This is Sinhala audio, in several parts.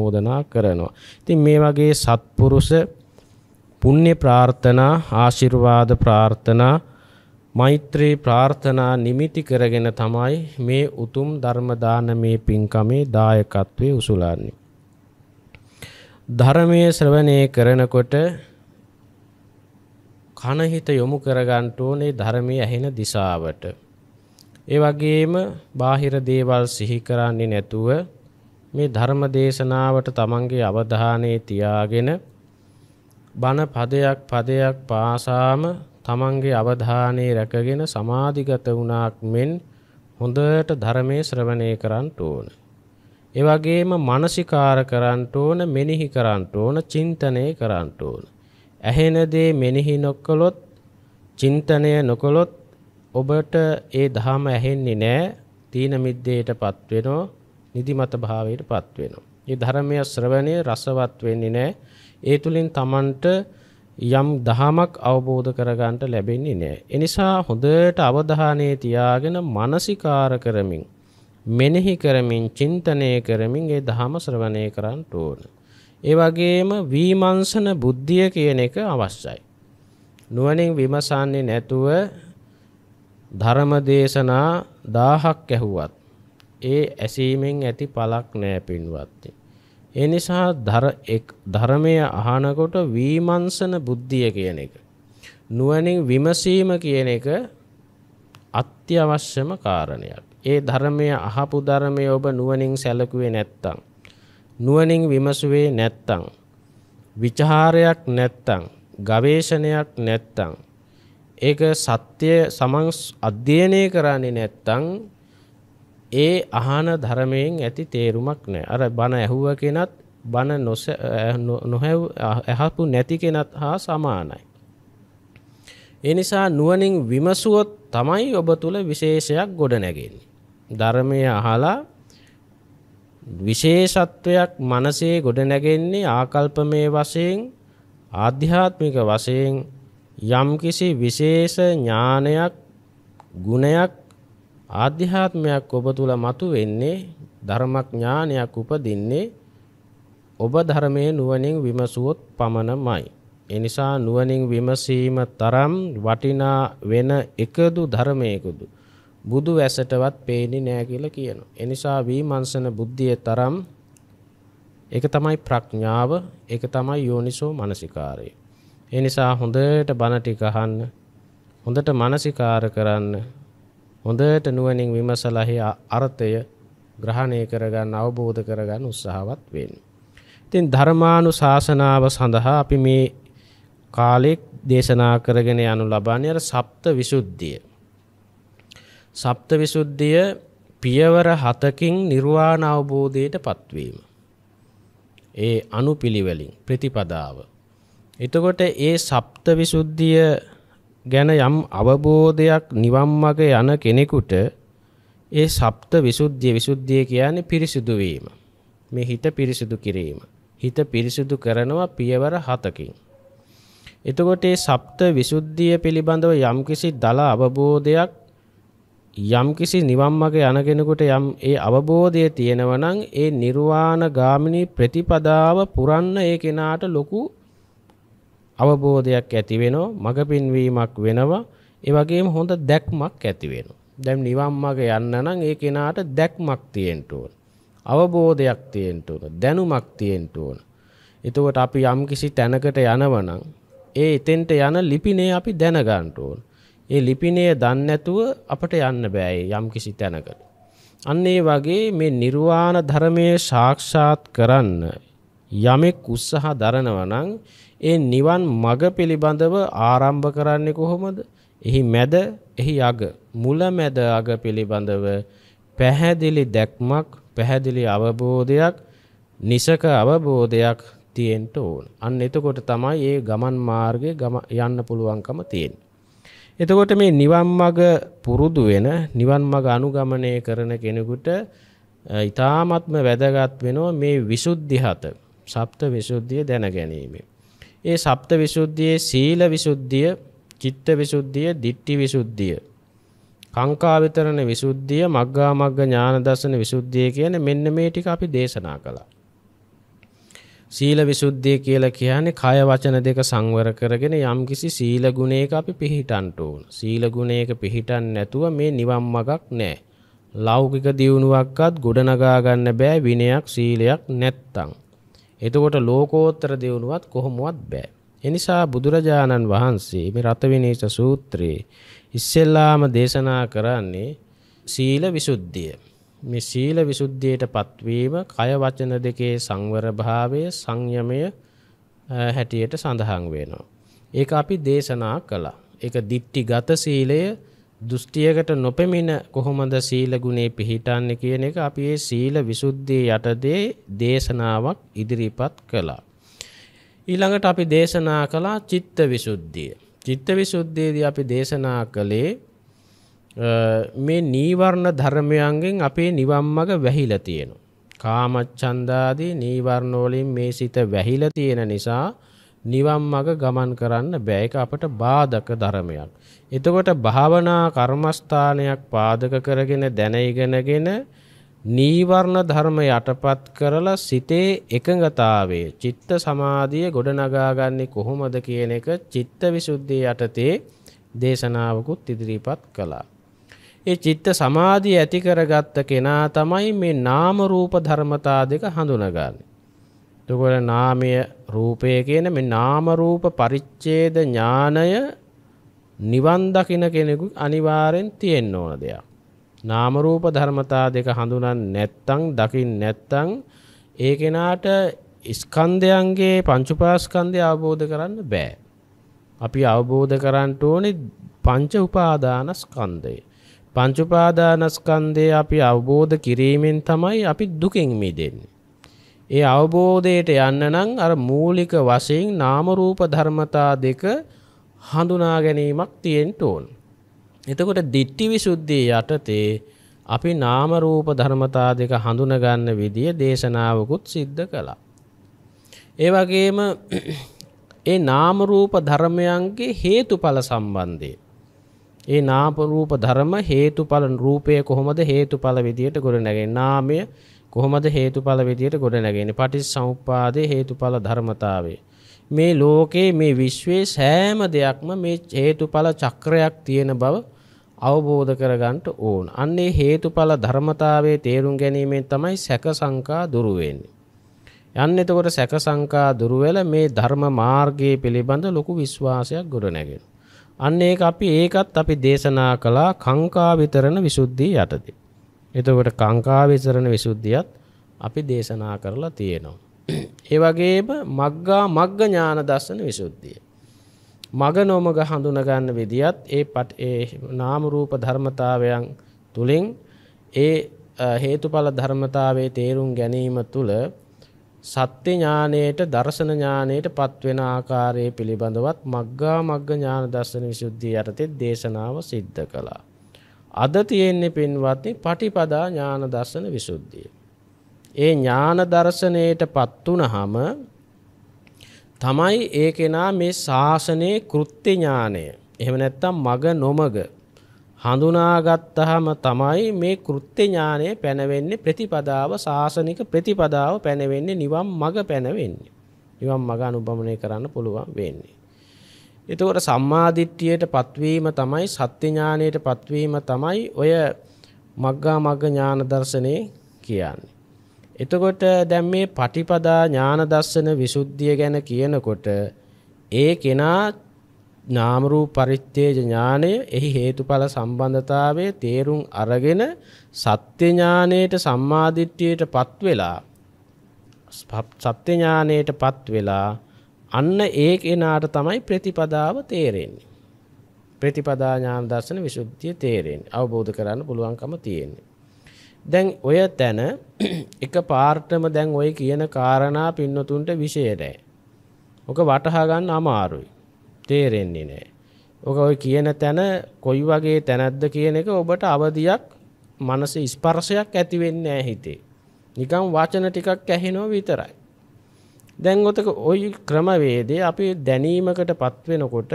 මෝදනා කරනවා. ඉතින් මේ වගේ සත්පුරුෂ පුණ්‍ය ප්‍රාර්ථනා, ආශිර්වාද ප්‍රාර්ථනා, මෛත්‍රී ප්‍රාර්ථනා නිමිති කරගෙන තමයි මේ උතුම් ධර්ම දානමේ පින්කමේ දායකත්වයේ උසුලන්නේ. ධර්මයේ ශ්‍රවණය කරනකොට කනහිත යොමු කරගන්න ඕනේ ධර්මයේ ඇහෙන දිශාවට. ඒ වගේම බාහිර දේවල් සිහි කරන්නේ නැතුව මේ ධර්ම දේශනාවට තමන්ගේ අවධානය තියාගෙන බණ පදයක් පදයක් පාසාම තමන්ගේ අවධානය රැකගෙන සමාධිගත වුණාක් මෙන් හොඳට ධර්මයේ ශ්‍රවණය කරන්න ඕන. ඒ වගේම මානසිකාර කරන්න ඕන, මෙනෙහි කරන්න ඕන, චින්තනය කරන්න ඕන. ඇහෙන දේ මෙනෙහි නොකළොත්, චින්තනය නොකළොත් ඔබට ඒ ධහම ඇහෙන්නේ නැහැ. තීන මිද්දේටපත් වෙනවා. නිදිමත භාවයට පත් වෙනවා. මේ ධර්මයේ ශ්‍රවණය රසවත් වෙන්නේ නැහැ. ඒ තුලින් Tamanට යම් දහමක් අවබෝධ කරගන්නට ලැබෙන්නේ නැහැ. එනිසා හොඳට අවධානයේ තියාගෙන මානසිකාර කරමින් මෙනෙහි කරමින් චින්තනය කරමින් ඒ දහම ශ්‍රවණය කරන්න ඕන. ඒ වගේම විමර්ශන බුද්ධිය කියන එක අවශ්‍යයි. නුවණින් විමසන්නේ නැතුව ධර්ම දේශනා 1000ක් ඇහුවත් ඒ ඇසීමෙන් ඇති පලක් නෑ පින්වත්ති. ඒ නිසා ධර්මය අහනකොට වීමංසන බුද්ධිය කියන එක. නුවනින් විමසීම කියන එක අත්‍යවශ්‍යම කාරණයක්. ඒ ධර්මය අහපු ධර්මය ඔබ නුවනින් සැලකුවේ නැත්තං. නුවනින් විමසුවේ නැත්තං. විචහාරයක් නැත්තං. ගවේෂණයක් නැත්තං. ඒක සත්‍යය සමං අධ්‍යයනය කරන්නේ නැත්තං ඒ අහන ධර්මයෙන් ඇති තේරුමක් නෑ අර බණ ඇහුව කෙනත් බණ නොස නොහැව් ඇහපු නැති කෙනත් හා සමානයි. එනිසා නුවනින් විමසුවොත් තමයි ඔබ තුළ විශේෂයක් ගොඩනැගෙන්නේ. ධර්මය අහලා විශේෂත්වයක් මනසේ ගොඩනැගෙන්නේ ආකල්පමය වශයෙන් ආධ්‍යාත්මික වශයෙන් යම්කිසි විශේෂ ඥානයක් ගුණයක් ආධ්‍යාත්මයක් ඔබ තුල මතුවෙන්නේ ධර්මඥානයක් උපදින්නේ ඔබ ධර්මයේ නුවණින් විමසුවොත් පමණමයි. එනිසා නුවණින් විමසීම තරම් වටිනා වෙන එකදු ධර්මයකදු බුදු වැසටවත් පේන්නේ නෑ කියලා කියනවා. එනිසා විමර්ශන බුද්ධිය තරම් ඒක තමයි ප්‍රඥාව, ඒක තමයි යෝනිසෝ මනසිකාරය. ඒ නිසා හොඳට බණ ටික අහන්න, හොඳට මනසිකාර කරන්න හොඳට නුවණින් විමසලාහි අර්ථය ග්‍රහණය කරගන්න අවබෝධ කරගන්න උත්සාහවත් වෙන්න. ඉතින් ධර්මානුශාසනාව සඳහා අපි මේ කාලෙක් දේශනා කරගෙන යනු ලබන්නේ අර සප්ත විසුද්ධිය. සප්ත විසුද්ධිය පියවර හතකින් නිර්වාණ අවබෝධයට පත්වීම. ඒ අනුපිළිවෙලින් ප්‍රතිපදාව. එතකොට ඒ සප්ත විසුද්ධිය ගැන යම් අවබෝධයක් නිවන් මඟ යන කෙනෙකුට ඒ සප්ත විසුද්ධිය විසුද්ධිය කියන්නේ පිරිසිදු වීම. මේ හිත පිරිසිදු කිරීම. හිත පිරිසිදු කරනවා පියවර 7කින්. එතකොට මේ සප්ත විසුද්ධිය පිළිබඳව යම්කිසි දල අවබෝධයක් යම්කිසි නිවන් මඟ යන කෙනෙකුට යම් ඒ අවබෝධය තියෙනවා නම් ඒ නිර්වාණ ගාමිනී ප්‍රතිපදාව පුරන්න ඒ කෙනාට ලොකු අවබෝධයක් ඇති වෙනවා මඟ පින්වීමක් වෙනවා ඒ වගේම හොඳ දැක්මක් ඇති වෙනවා දැන් නිවන් මඟ යන්න නම් ඒ කෙනාට දැක්මක් තියෙන්න ඕන අවබෝධයක් තියෙන්න ඕන දැනුමක් තියෙන්න ඕන එතකොට අපි යම්කිසි තැනකට යනවනම් ඒ එතෙන්ට යන ලිපිනේ අපි දැනගන්න ඕන ඒ ලිපිනේ දන්නේ නැතුව අපට යන්න බෑ යම්කිසි තැනකට අන්න ඒ වගේ මේ නිර්වාණ ධර්මයේ සාක්ෂාත් කරන්න යමෙක් උත්සාහ දරනවා නම් ඒ නිවන් මඟ පිළිබඳව ආරම්භ කරන්නේ කොහොමද? එහි මැද, එහි අග, මුල මැද අග පිළිබඳව පැහැදිලි දැක්මක්, පැහැදිලි අවබෝධයක්, නිසක අවබෝධයක් තියෙන්න ඕන. අන්න එතකොට තමයි මේ ගමන් මාර්ගේ යන්න පුළුවන්කම තියෙන්නේ. එතකොට මේ නිවන් මඟ පුරුදු වෙන, නිවන් මඟ අනුගමනය කරන කෙනෙකුට ඊ타ත්ම වැදගත් වෙනවා මේ විසුද්ධි හත. සප්ත විසුද්ධිය දැන ගැනීමේ ඒ සප්ත විසුද්ධියේ සීල විසුද්ධිය, චිත්ත විසුද්ධිය, දිට්ඨි විසුද්ධිය, කාංකා විතරණ විසුද්ධිය, මග්ගා මග්ග ඥාන දර්ශන විසුද්ධිය කියන මෙන්න මේ ටික අපි දේශනා කළා. සීල විසුද්ධිය කියලා කියන්නේ කය වචන දෙක සංවර කරගෙන යම්කිසි සීල ගුණයක අපි පිහිටන්න ඕන. සීල ගුණයක පිහිටන් නැතුව මේ නිවන් මගක් නැහැ. ලෞකික දියුණුවක්වත් ගොඩනගා ගන්න බෑ විනයක් සීලයක් නැත්තම්. එතකොට ලෝකෝත්තර දෙවුණුවත් කොහොමවත් බෑ. එනිසා බුදුරජාණන් වහන්සේ මේ රතවිනීස සූත්‍රයේ ඉස්සෙල්ලාම දේශනා කරන්නේ සීල විසුද්ධිය. මේ සීල විසුද්ධියට පත්වීම කය වචන දෙකේ සංවරභාවය සංයමය හැටියට සඳහන් වෙනවා. ඒක අපි දේශනා කළා. ඒක දිට්ටිගත සීලය දෘෂ්ටියකට නොපෙමින කොහොමද සීල ගුණේ පිහිටන්නේ කියන එක අපි ඒ සීල විසුද්ධිය යටදී දේශනාවක් ඉදිරිපත් කළා. ඊළඟට අපි දේශනා කළා චිත්ත විසුද්ධිය. චිත්ත විසුද්ධියේදී අපි දේශනා කළේ මේ නීවරණ ධර්මයන්ගෙන් අපේ නිවන් මඟ වැහිලා තියෙනවා. කාමච්ඡන්දාදී නීවරණ වලින් මේ සිත වැහිලා තියෙන නිසා නිවන් මඟ ගමන් කරන්න බෑ ඒක අපට බාධක ධර්මයක්. එතකොට භාවනා කර්මස්ථානයක් පාදක කරගෙන දැන ඉගෙනගෙන නීවරණ ධර්ම යටපත් කරලා සිතේ එකඟතාවයේ චිත්ත සමාධිය ගොඩනගාගන්නේ කොහොමද කියන එක චිත්ත විසුද්ධිය යටතේ දේශනාවකුත් ඉදිරිපත් කළා. ඒ චිත්ත සමාධිය ඇති කරගත්ත කෙනා තමයි මේ නාම රූප ධර්මතා දෙක හඳුනගන්නේ. එතකොට නාමය රූපය කියන මේ නාම රූප පරිච්ඡේද ඥානය නිවන් දකින කෙනෙකු අනිවාර්යෙන් තියෙන්න ඕන දෙයක්. නාම රූප ධර්මතා දෙක හඳුනන් නැත්තම් දකින් නැත්තම් ඒ කෙනාට ස්කන්ධයන්ගේ පංචඋපාස්කන්ධය අවබෝධ කරන්න බෑ. අපි අවබෝධ කරන්න ඕනේ පංච උපාදානස්කන්ධය. පංච උපාදානස්කන්ධය අපි අවබෝධ කිරීමෙන් තමයි අපි දුකෙන් මිදෙන්නේ. ඒ අවබෝධයට යන්න නම් අර මූලික වශයෙන් නාම රූප ධර්මතා දෙක හඳුනා ගැනීමක් තියෙන්න ඕන. එතකොට ditthi visuddhi යටතේ අපි නාම රූප ධර්මතා දෙක හඳුනා ගන්න විදිය දේශනාවකුත් සිද්ධ කළා. ඒ වගේම ඒ නාම රූප ධර්මයන්ගේ හේතුඵල සම්බන්ධය ඒ නාම රූප ධර්ම හේතුඵල රූපය කොහොමද හේතුඵල විදියට ගොඩනගන්නේ නාමය කොහොමද හේතුඵල විදියට ගොඩනගන්නේ පටිච්චසමුප්පාදේ හේතුඵල ධර්මතාවය මේ ලෝකේ මේ විශ්වයේ සෑම දෙයක්ම මේ හේතුඵල චක්‍රයක් තියෙන බව අවබෝධ කරගන්න ඕන. අන්නේ හේතුඵල ධර්මතාවයේ තේරුම් ගැනීමෙන් තමයි සැක සංකා දුරු වෙන්නේ. යන්න එතකොට සැක සංකා දුරු වෙලා මේ ධර්ම මාර්ගයේ පිළිබඳ ලොකු විශ්වාසයක් ගොඩනැගෙනවා. අන්න ඒක අපි ඒකත් අපි දේශනා කළා කංකා විතරණ විසුද්ධිය යටතේ. එතකොට කංකා විතරණ විසුද්ධියත් අපි දේශනා කරලා තියෙනවා. ඒ වගේම මග්ගා මග්ග ඥාන දර්ශන විසුද්ධිය. මග නොමග හඳුන ගන්න විදියත් ඒ පට ඒ නාම රූප ධර්මතාවයන් තුලින් ඒ හේතුඵල ධර්මතාවයේ තේරුම් ගැනීම තුල සත්‍ය ඥානයට දර්ශන ඥානයට පත්වෙන ආකාරය පිළිබඳවත් මග්ගා මග්ග ඥාන දර්ශන විසුද්ධිය යටතේ දේශනාව සිද්ධ කළා. අද තියෙන්නේ පින්වත්නි පටිපදා ඥාන දර්ශන විසුද්ධිය. ඒ ඥාන දර්ශනයට පත් වුනහම තමයි ඒ කෙනා මේ ශාසනයේ කෘත්‍ය ඥානය. එහෙම නැත්නම් මග නොමග හඳුනාගත්තහම තමයි මේ කෘත්‍ය ඥානය පැනවෙන්නේ ප්‍රතිපදාව සාසනික ප්‍රතිපදාව පැනවෙන්නේ නිවන් මඟ පැනවෙන්නේ. නිවන් මඟ අනුභවනය කරන්න පුළුවන් වෙන්නේ. එතකොට සම්මාදිට්ඨියට පත්වීම තමයි සත්‍ය ඥානයට පත්වීම තමයි ඔය මග්ගා මග්ග ඥාන දර්ශනේ කියන්නේ. එතකොට දැන් මේ පටිපදා ඥාන දර්ශන විසුද්ධිය ගැන කියනකොට ඒ කෙනා නාම රූප පරිත්‍යේජ ඥානය එහි හේතුඵල සම්බන්ධතාවයේ තේරුම් අරගෙන සත්‍ය ඥානයට සම්මාදිට්ඨියටපත් වෙලා සත්‍ය ඥානයටපත් වෙලා අන්න ඒ කෙනාට තමයි ප්‍රතිපදාව තේරෙන්නේ ප්‍රතිපදා ඥාන දර්ශන විසුද්ධිය තේරෙන්නේ අවබෝධ කරන්න පුළුවන්කම තියෙන්නේ දැන් ඔය තැන එක පාර්ටම දැන් ඔය කියන කාරණා පින්නතුන්ට විශේෂයි ඔක වටහා ගන්න අමාරුයි තේරෙන්නේ නෑ. ඕක ඔය කියන තැන කොයි වගේ තැනැද්ද කියන එක ඔබට අවධියක් මනස ස්පර්ශයක් ඇති වෙන්නේ නැහැ හිතේ. නිකම් වචන ටිකක් ඇහෙනවා විතරයි. දැන් ඔතක ওই ක්‍රමවේදය අපි දැනීමකටපත් වෙනකොට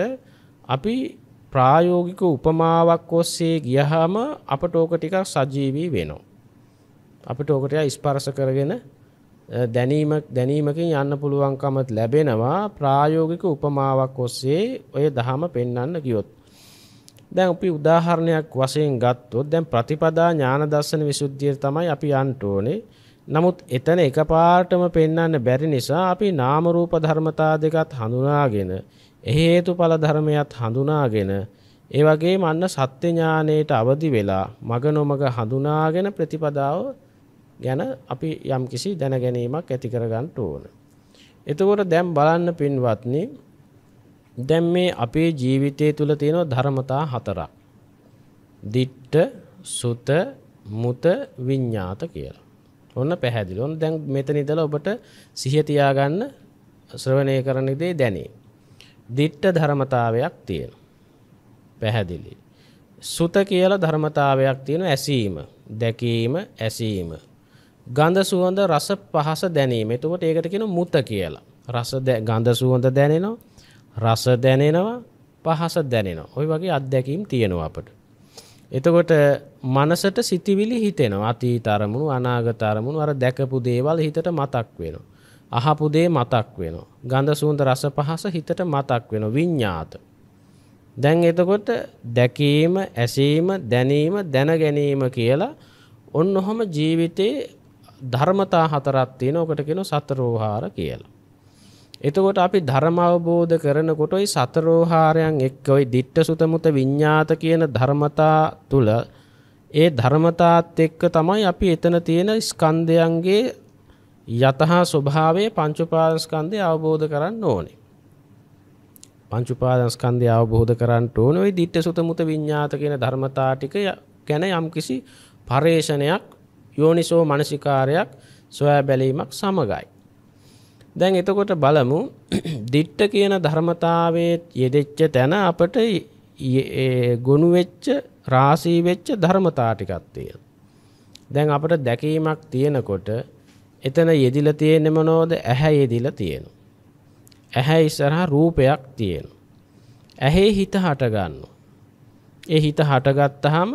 අපි ප්‍රායෝගික උපමාවක් ඔස්සේ ගියහම අපට ඕක ටිකක් සජීවී වෙනවා. අපිට ඕක ටිකක් ස්පර්ශ කරගෙන දැනීමක් දැනීමකින් යන්න පුළුවන්කමත් ලැබෙනවා ප්‍රායෝගික උපමාවක් ඔස්සේ ඔය දහම පෙන්වන්න ගියොත්. දැන් අපි උදාහරණයක් වශයෙන් ගත්තොත් දැන් ප්‍රතිපදා ඥාන දර්ශන විසුද්ධිය තමයි අපි යන්න ඕනේ. නමුත් එතන එකපාරටම පෙන්වන්න බැරි නිසා අපි නාම රූප ධර්මතා දෙකත් හඳුනාගෙන එහි හේතුඵල ධර්මයක් හඳුනාගෙන ඒ වගේම අන්න සත්‍ය ඥානයට අවදි වෙලා මග නොමග හඳුනාගෙන ප්‍රතිපදාව ගැන අපි යම්කිසි දැනගැනීමක් ඇති කරගන්න ඕන. එතකොට දැන් බලන්න පින්වත්නි දැන් මේ අපේ ජීවිතය තුළ තියෙන ධර්මතා හතරක්. දිට්ඨ, සුත, මුත, විඤ්ඤාත කියලා. ඔන්න පැහැදිලි. ඔන්න දැන් මෙතන ඉඳලා ඔබට සිහිය තියාගන්න ශ්‍රවණය කරන ඉදී දැනේ. දිට්ඨ ධර්මතාවයක් තියෙනවා. පැහැදිලි. සුත කියලා ධර්මතාවයක් තියෙන ඇසීම, දැකීම, ඇසීම. ගඳ සුවඳ රස පහස දැනීම. එතකොට ඒකට කියන මුත කියලා. රස ගඳ සුවඳ දැනෙනවා. රස දැනෙනවා. පහස දැනෙනවා. ওই වගේ අත්දැකීම් තියෙනවා අපට. එතකොට මනසට සිතිවිලි හිතෙනවා. අතීත අරමුණු, අනාගත අරමුණු අර දැකපු දේවල් හිතට මතක් වෙනවා. අහපු දේ මතක් වෙනවා. ගඳ සුවඳ රස පහස හිතට මතක් වෙනවා. විඤ්ඤාත. දැන් එතකොට දැකීම, ඇසීම, දැනීම, දැන ගැනීම කියලා ඔන්න ඔහම ජීවිතේ ධර්මතා හතරක් තියෙන ඔකට කියන සතරෝහාර කියලා. එතකොට අපි ධර්ම අවබෝධ කරනකොට ওই සතරෝහාරයන් එක්ක ওই ditta sutta mutta විඤ්ඤාත කියන ධර්මතා තුල ඒ ධර්මතාත් එක්ක තමයි අපි එතන තියෙන ස්කන්ධයන්ගේ යතහ ස්වභාවය පංච උපාදස්කන්ධය අවබෝධ කරන්න ඕනේ. පංච උපාදස්කන්ධය අවබෝධ කරන්න ඕනේ ওই ditta sutta mutta විඤ්ඤාත කියන ධර්මතා ටික ගැන යම්කිසි පරේෂණයක් යෝනිසෝ මනසිකාරයක් සොයා බැලීමක් සමගයි. දැන් එතකොට බලමු දිට්ට කියන ධර්මතාවයේ යෙදෙච්ච තැන අපට ගොනු වෙච්ච රාශී වෙච්ච ධර්මතා ටිකක් තියෙනවා. දැන් අපට දැකීමක් තියෙනකොට එතන යෙදිලා තියෙන්නේ මොනවද? ඇහැ යෙදිලා තියෙනවා. ඇහැ ඉස්සරහා රූපයක් තියෙනවා. ඇහි හිත හට ගන්නවා. ඒ හිත හටගත්තාම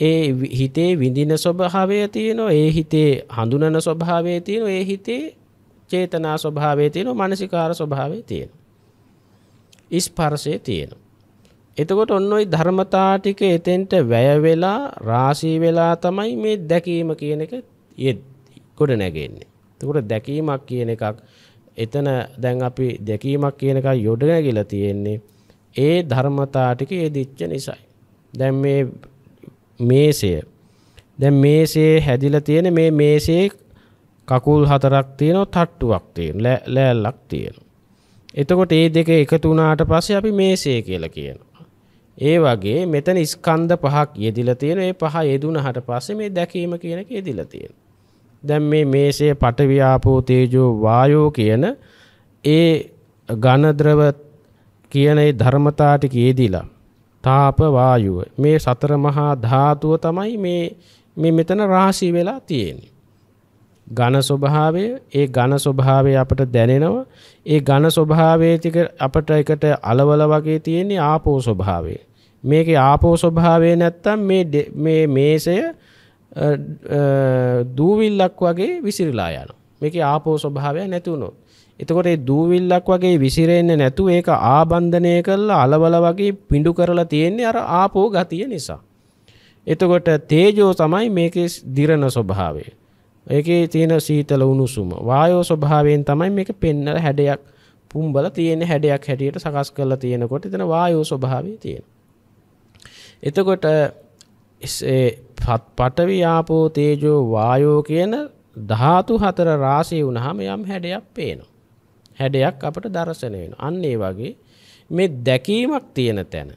ඒ හිතේ විඳින ස්වභාවය තියෙනවා ඒ හිතේ හඳුනන ස්වභාවය තියෙනවා ඒ හිතේ චේතනා ස්වභාවය තියෙනවා මානසිකාර ස්වභාවය තියෙනවා ස්පර්ශය තියෙනවා එතකොට ඔන්න ওই ධර්මතා ටික එතෙන්ට වැය වෙලා රාශී වෙලා තමයි මේ දැකීම කියන එක ගොඩ නැගෙන්නේ එතකොට දැකීමක් කියන එකක් එතන දැන් අපි දැකීමක් කියන එක යොඩ නැගිලා තියෙන්නේ ඒ ධර්මතා ටික ඒ දිච්ච නිසායි දැන් මේ මේසය දැන් මේසේ හැදිලා තියෙන මේ මේසේ කකුල් හතරක් තියෙනවා තට්ටුවක් තියෙන ලෑල්ලක් තියෙනවා. එතකොට මේ දෙක එකතු වුණාට පස්සේ අපි මේසේ කියලා කියනවා. ඒ වගේ මෙතන ස්කන්ධ පහක් යෙදිලා තියෙන. ඒ පහ යෙදුනහට පස්සේ මේ දැකීම කියන එක යෙදිලා තියෙනවා. දැන් මේ මේසේ පඨවි ආපෝ තේජෝ වායෝ කියන ඒ ඝන ද්‍රව කියන ඒ ධර්මතාව ටික යෙදිලා තාප වායුව මේ සතර මහා ධාතුව තමයි මේ මේ මෙතන රාශී වෙලා තියෙන්නේ. ඝන ස්වභාවය ඒ ඝන ස්වභාවය අපට දැනෙනවා. ඒ ඝන ස්වභාවයේ තික අපට එකට అలවල වගේ තියෙන්නේ ආපෝ ස්වභාවය. මේකේ ආපෝ ස්වභාවය නැත්තම් මේ මේ මේසය දූවිල්ලක් වගේ විසිරලා යනවා. මේකේ ආපෝ ස්වභාවය නැති වුණොත් එතකොට ඒ දූවිල්ලක් වගේ විසිරෙන්නේ නැතු ඒක ආබන්ධනය කරලා අලවල වගේ පිඬු කරලා තියෙන්නේ අර ආපෝ ගතිය නිසා. එතකොට තේජෝ තමයි මේකේ දිරන ස්වභාවය. ඒකේ තියෙන සීතල උණුසුම වායෝ ස්වභාවයෙන් තමයි මේක පෙන්නල හැඩයක් පුම්බල තියෙන හැඩයක් හැටියට සකස් කරලා තියෙනකොට එතන වායෝ ස්වභාවය තියෙන. එතකොට පටවි ආපෝ තේජෝ වායෝ කියන ධාතු හතර රාශී වුණාම යම් හැඩයක් පේනවා. හැඩයක් අපට දර්ශන වෙන. අන්න ඒ වගේ මේ දැකීමක් තියෙන තැන.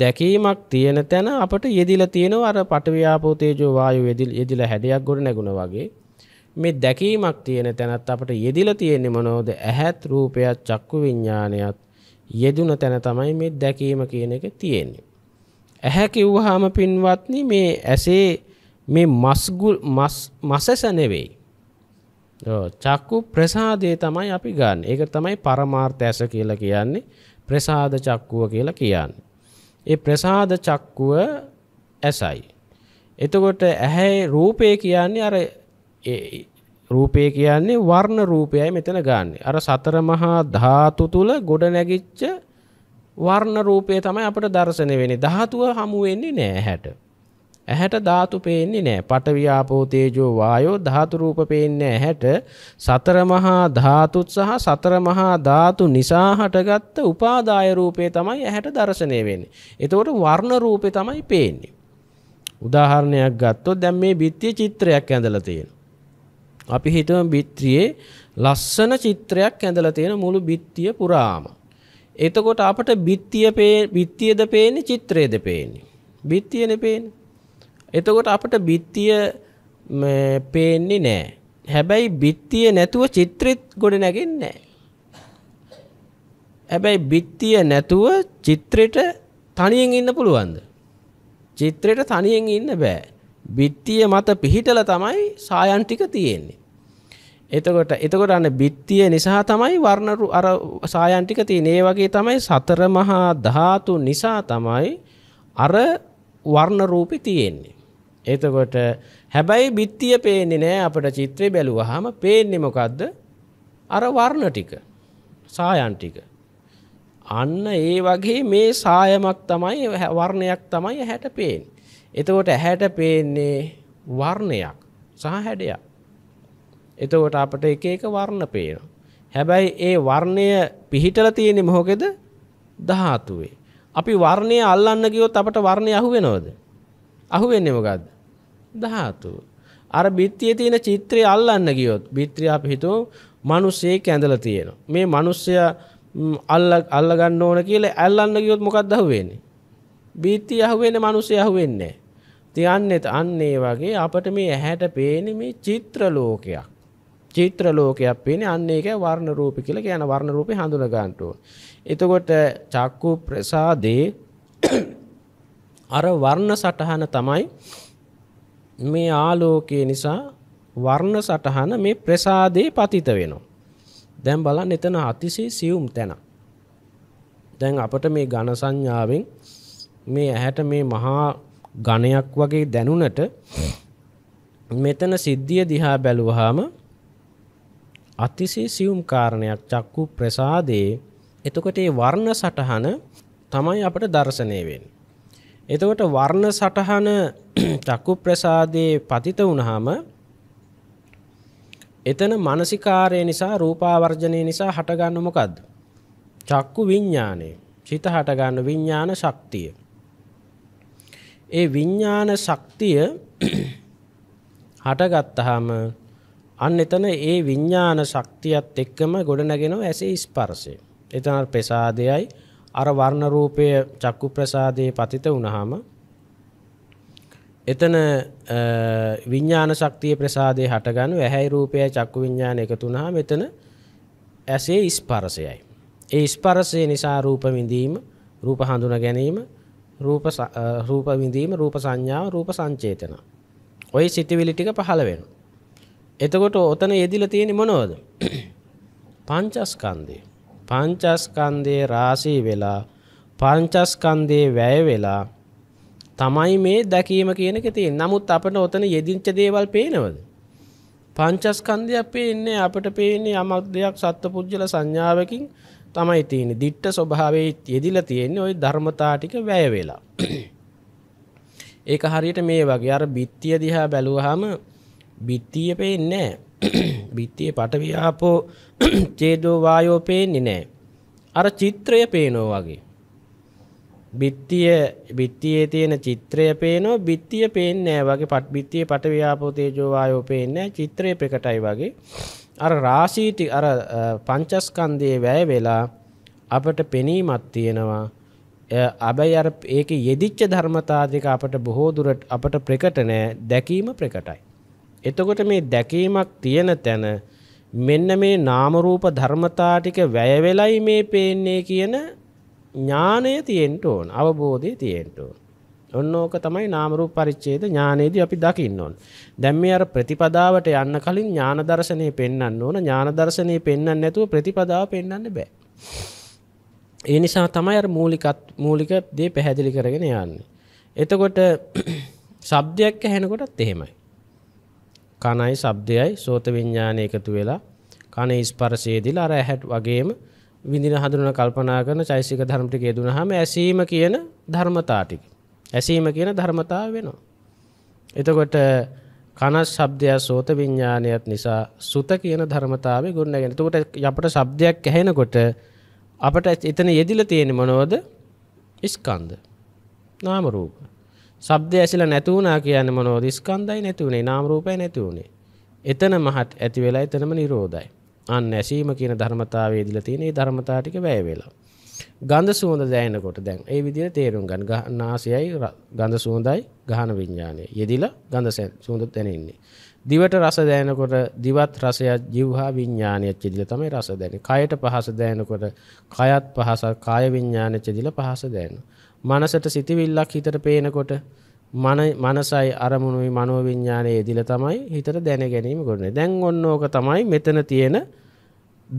දැකීමක් තියෙන තැන අපට යෙදිලා තියෙනවා අර පටවියාපෝ තේජෝ වායෝ යෙදිලා හැඩයක් ගොඩ නැගුණා වගේ. මේ දැකීමක් තියෙන තැනත් අපට යෙදිලා තියෙන්නේ මොනෝද? ඇහත් රූපයත් චක්කු විඥානයත් යෙදුන තැන තමයි මේ දැකීම කියන එක තියෙන්නේ. ඇහැ කිව්වහම පින්වත්නි මේ ඇසේ මේ මස් මස් මසස නෙවෙයි. චක්කු ප්‍රසාදය තමයි අපි ගන්න ඒක තමයි පරමාර්ථ ඇස කියලා කියන්නේ ප්‍රසාද චක්කුව කියලා කියන්න. ඒ ප්‍රසාද චක්කුව ඇසයි. එතකොට ඇහැ රූපය කියන්නේ අර රූපය කියන්නේ වර්ණ රූපයයි මෙතන ගන්න. අර සතර මහා ධාතු තුල ගොඩ නැගිච්ච වර්ණ රූපය තමයි අපට දර්ශනය වෙන්නේ. ධාතුව හමු වෙන්නේ නෑ හැට. ඇහැට ධාතු පේන්නේ නැහැ. පඨවි ආපෝ තේජෝ වායෝ ධාතු රූප පේන්නේ ඇහැට සතර මහා ධාතුත් සහ සතර මහා ධාතු නිසා හටගත්ත උපාදාය රූපේ තමයි ඇහැට දැర్శණය වෙන්නේ. එතකොට වර්ණ රූපේ තමයි පේන්නේ. උදාහරණයක් ගත්තොත් දැන් මේ බිත්ති චිත්‍රයක් ඇඳලා තියෙනවා. අපි හිතමු බිත්තියේ ලස්සන චිත්‍රයක් ඇඳලා තියෙන මුළු බිත්තිය පුරාම. එතකොට අපට බිත්තිය බිත්තියද පේන්නේ චිත්‍රයේද පේන්නේ. බිත්තියනේ පේන්නේ. එතකොට අපට බිත්තිය පේන්නේ නෑ. හැබැයි බිත්තිය නැතුව චිත්‍රෙත් ගොඩ නැගෙන්නේ හැබැයි බිත්තිය නැතුව චිත්‍රෙට තනියෙන් ඉන්න පුළුවන්ද? චිත්‍රෙට තනියෙන් ඉන්න බෑ. බිත්තිය මත පිහිටලා තමයි සායන් ටික තියෙන්නේ. එතකොට එතකොට අන්න බිත්තිය නිසා තමයි වර්ණරු අර සායන් ටික තියෙන්නේ. ඒ වගේ තමයි සතර මහා ධාතු නිසා තමයි අර වර්ණ රූපේ තියෙන්නේ. එතකොට හැබැයි බිත්තිය පේන්නේ නෑ අපට චිත්‍රය බැලුවහම පේන්නේ මොකක්ද අර වර්ණ ටික සායන් ටික. අන්න ඒ වගේ මේ සායමක් තමයි වර්ණයක් තමයි හැට පේෙන්. එතකොට හැට පේන්නේ වර්ණයක් සහ හැඩයක්. එතකොට අපට එක එක වර්ණ පේන. හැබැයි ඒ වර්ණය පිහිටල තියෙන මොහොකෙද දහතුවේ. අපි වර්ණය අල්ලන්න ගියොත් අපට වර්ණය අහුවෙනවද. අහුවෙන්නේ මොකක්ද ධාතුව. අර බිත්තියේ තියෙන චිත්‍රය අල්ලන්න ගියොත් බිත්‍රිය අපි හිතමු මිනිස්සෙක් ඇඳලා තියෙනවා. මේ මිනිස්සයා අල්ල අල්ල ගන්න ඕන කියලා ඇල්ලන්න ගියොත් මොකක්ද අහුවෙන්නේ? බිත්තිය අහුවෙන්නේ මිනිස්සයා අහුවෙන්නේ නැහැ. අන්න ඒ වගේ අපිට මේ ඇහැට පේන්නේ මේ චිත්‍ර ලෝකයක්. චිත්‍ර ලෝකයක් පේන්නේ අන්න ඒක වර්ණ රූප කියලා කියන වර්ණ රූපේ හඳුන ගන්න ඕන. එතකොට චක්කු ප්‍රසාදේ අර වර්ණ සටහන තමයි මේ ආලෝකය නිසා වර්ණ සටහන මේ ප්‍රසාදේ පතිත වෙනවා. දැන් බලන්න එතන අතිශය සියුම් තැන. දැන් අපට මේ ඝන සංඥාවෙන් මේ ඇහැට මේ මහා ඝණයක් වගේ දැනුණට මෙතන සිද්ධිය දිහා බැලුවාම අතිශය සියුම් කාරණයක් චක්කු ප්‍රසාදේ එතකොට ඒ වර්ණ සටහන තමයි අපට දර්ශනය වෙන්නේ. එතකොට වර්ණ සටහන චක්කු ප්‍රසාදයේ පතිත වුණාම එතන මානසිකාරය නිසා රූපාවර්ජනය නිසා හටගන්න මොකද්ද? චක්කු විඥානය. චිත හටගන්න විඥාන ශක්තිය. ඒ විඥාන ශක්තිය හටගත්තාම අන්න එතන ඒ විඥාන ශක්තියත් එක්කම ගොඩනගෙනව ඇසේ ස්පර්ශය. එතන ප්‍රසාදයයි අර වර්ණ රූපය චක්කු ප්‍රසාදයේ පතිත වුණාම එතන විඥාන ශක්තිය ප්‍රසාදයේ හටගනු ඇහැයි රූපයයි චක්කු විඥාන එකතු වුණාම එතන ඇසේ ස්පර්ශයයි. ඒ ස්පර්ශය නිසා රූප විඳීම, රූප හඳුනා ගැනීම, රූප රූප විඳීම, රූප සංඥාව, රූප සංචේතන. ওই සිතවිලි ටික පහළ වෙනවා. එතකොට ඔතන යෙදිලා තියෙන්නේ මොනවද? පංචස්කන්ධය. පංචස්කන්දේ රාශී වෙලා පංචස්කන්දේ වැය වෙලා තමයි මේ දැකීම කියනක තියෙන නමුත් අපට ඔතන යෙදිංච දේවල් පේනවද පංචස්කන්ධයක් පේන්නේ අපට පේන්නේ යමක් දෙයක් සත්ව පුද්ගල සංඥාවකින් තමයි තියෙන්නේ දිට්ට ස්වභාවයේ යෙදිලා තියෙන්නේ ওই ධර්මතා ටික වැය වෙලා ඒක හරියට මේ වගේ අර බිත්තිය දිහා බැලුවාම බිත්තිය පේන්නේ නැහැ බිත්තියේ පටවියාපෝ චේදෝ වායෝ පේන්නේ නැහැ. අර චිත්‍රය පේනෝ වගේ. බිත්තිය බිත්තියේ තියෙන චිත්‍රය පේනෝ බිත්තිය පේන්නේ නැහැ වගේ පට බිත්තියේ පට ව්‍යාපෝ තේජෝ වායෝ පේන්නේ නැහැ චිත්‍රය ප්‍රකටයි වගේ. අර රාශී අර පංචස්කන්ධයේ වැය වෙලා අපට පෙනීමක් තියෙනවා. අබැයි අර ඒක යෙදිච්ච ධර්මතා දෙක අපට බොහෝ දුරට අපට ප්‍රකට නෑ දැකීම ප්‍රකටයි. එතකොට මේ දැකීමක් තියෙන තැන මෙන්න මේ නාම රූප ධර්මතා ටික වැය වෙලයි මේ පේන්නේ කියන ඥානය තියෙන්න ඕන අවබෝධය තියෙන්න ඕන ඔන්න ඕක තමයි නාම රූප පරිච්ඡේද ඥානයේදී අපි දකින්න ඕන. දැන් මේ අර ප්‍රතිපදාවට යන්න කලින් ඥාන දර්ශනේ පෙන්වන්න ඕන. ඥාන දර්ශනේ පෙන්වන්නේ නැතුව ප්‍රතිපදාව පෙන්වන්න බෑ. ඒ නිසා තමයි අර මූලිකත් මූලික දේ පැහැදිලි කරගෙන යන්නේ. එතකොට ශබ්දයක් ඇහෙනකොටත් එහෙමයි. කනයි ශබ්දයයි සෝත විඤ්ඤාණය එකතු වෙලා කනේ ස්පර්ශයේදී අර ඇහැට වගේම විඳින හඳුනන කල්පනා කරන චෛසික ධර්ම ටික යෙදුනහම ඇසීම කියන ධර්මතා ටික. ඇසීම කියන ධර්මතාව වෙනවා. එතකොට කන ශබ්දය සෝත විඤ්ඤාණයත් නිසා සුත කියන ධර්මතාවේ ගොඩනගෙන. එතකොට අපට ශබ්දයක් ඇහෙනකොට අපට එතන යෙදිලා තියෙන්නේ මොනවද? ස්කන්ධ. නාම රූප. සබ්දය ඇසිලා නැති වුණා කියන්නේ මොනවද? ස්කන්ධයි නැති වුණේ, නාම රූපයි නැති වුණේ. එතන මහත් ඇති වෙලා එතනම නිරෝධයි. අන්න ඇසීම කියන ධර්මතාවයේ ඉදලා තියෙන මේ ධර්මතාව ටික වැය වෙලා. ගන්ධ සුවඳ දැනෙනකොට දැන් ඒ විදිහට තේරුම් ගන්න. නාසයයි ගන්ධ සුවඳයි ගහන විඥානය. යෙදිලා ගන්ධ සුවඳ දැනෙන්නේ. දිවට රස දැනෙනකොට දිවත් රසය ජීවහා විඥානයත් යෙදිලා තමයි රස දැනෙන්නේ. කයට පහස දැනෙනකොට කයත් පහස කාය විඥානයත් යෙදිලා පහස දැනෙනවා. මනසට සිතවිල්ලක් හිතට පේනකොට මනසයි අරමුණුයි මනෝවිඤ්ඤාණය යෙදිල තමයි හිතට දැන ගැනීම කරන්නේ. දැන් ඔන්න ඕක තමයි මෙතන තියෙන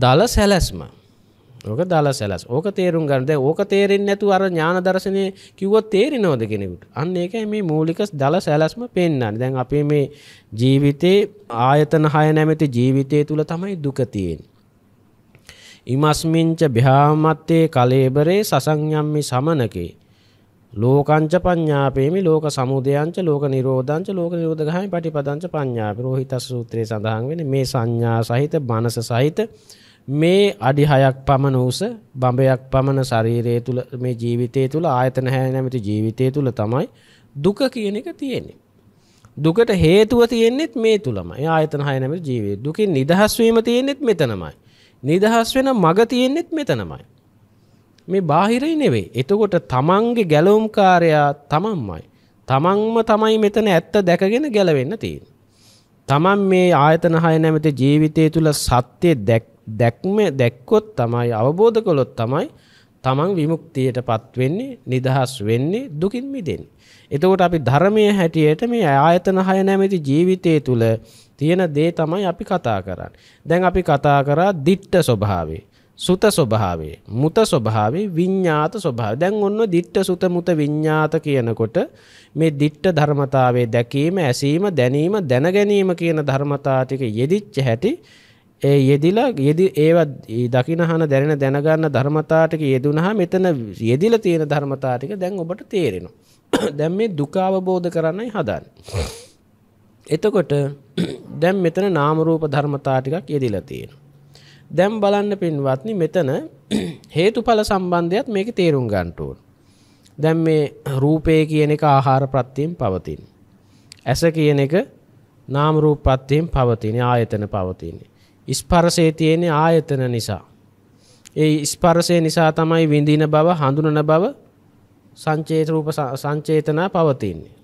දල සැලැස්ම. ඕක දල සැලස්. ඕක තේරුම් ගන්න. දැන් ඕක තේරෙන්නේ නැතුව අර ඥාන දර්ශනේ කිව්වොත් තේරෙනවද කෙනෙකුට? අන්න ඒකයි මේ මූලික දල සැලැස්ම පෙන්වන්නේ. දැන් අපේ මේ ජීවිතේ ආයතන 6 නැමැති ජීවිතය තුල තමයි දුක තියෙන්නේ. ඉමස්මින්ච භ්‍යාමත්තේ කලේබරේ සසංයම්මි සමනකේ ලෝකංච පඤ්ඤාපේමි ලෝක සමුදයංච ලෝක නිරෝධංච ලෝක නිරෝධගහයි පටිපදංච පඤ්ඤාපි රෝහිතස් සූත්‍රයේ සඳහන් වෙන්නේ මේ සංඥා සහිත මනස සහිත මේ අඩි 6ක් පමණ උස බඹයක් පමණ ශරීරය තුල මේ ජීවිතය තුල ආයතන හැ නැමැති ජීවිතය තුල තමයි දුක කියන එක තියෙන්නේ දුකට හේතුව තියෙන්නේත් මේ තුලමයි ආයතන 6 නැමැති ජීවිතය දුකින් නිදහස් වීම තියෙන්නේත් මෙතනමයි නිදහස් වෙන මග තියෙන්නේත් මෙතනමයි මේ බාහිරයි නෙවෙයි. එතකොට තමන්ගේ ගැලවුම්කාරයා තමන්මයි. තමන්ම තමයි මෙතන ඇත්ත දැකගෙන ගැලවෙන්න තියෙන්නේ. තමන් මේ ආයතන හය නැමැති ජීවිතය තුළ සත්‍ය දැක්ම දැක්කොත් තමයි අවබෝධ කළොත් තමයි තමන් විමුක්තියටපත් වෙන්නේ නිදහස් වෙන්නේ දුකින් මිදෙන්නේ. එතකොට අපි ධර්මයේ හැටියට මේ ආයතන හය නැමැති ජීවිතය තුළ තියෙන දේ තමයි අපි කතා කරන්නේ. දැන් අපි කතා කරා දිට්ඨ ස්වභාවේ. සුත ස්වභාවේ මුත ස්වභාවේ විඤ්ඤාත ස්වභාවය. දැන් ඔන්න දිට්ඨ සුත මුත විඤ්ඤාත කියනකොට මේ දිට්ඨ ධර්මතාවයේ දැකීම, ඇසීම, දැනීම, දැන ගැනීම කියන ධර්මතා ටික යෙදිච්ච හැටි ඒ යෙදිලා යෙදි ඒවා දකිනහන දැනෙන දැනගන්න ධර්මතා ටික යෙදුනහම මෙතන යෙදිලා තියෙන ධර්මතා ටික දැන් ඔබට තේරෙනවා. දැන් මේ දුක අවබෝධ කරන්නයි හදන්නේ. එතකොට දැන් මෙතන නාම රූප ධර්මතා ටිකක් යෙදිලා තියෙනවා. දැම් බලන්න පින්වත්නි මෙතන හේතුඵල සම්බන්ධයත් මේක තේරුම් ගන්නටුවන්. දැන් මේ රූපය කියන එක ආහාර ප්‍රත්තියෙන් පවතින්. ඇස කියන එක නාම රූප ප්‍රත්තියෙන් පවතින ආයතන පවතින්නේ. ස්පර්ශයේ තියෙන ආයතන නිසා. ඒ ස්පර්ශය නිසා තමයි විඳින බව හඳුනන බව සංචේත රූප සංචේතනා පවතින්නේ.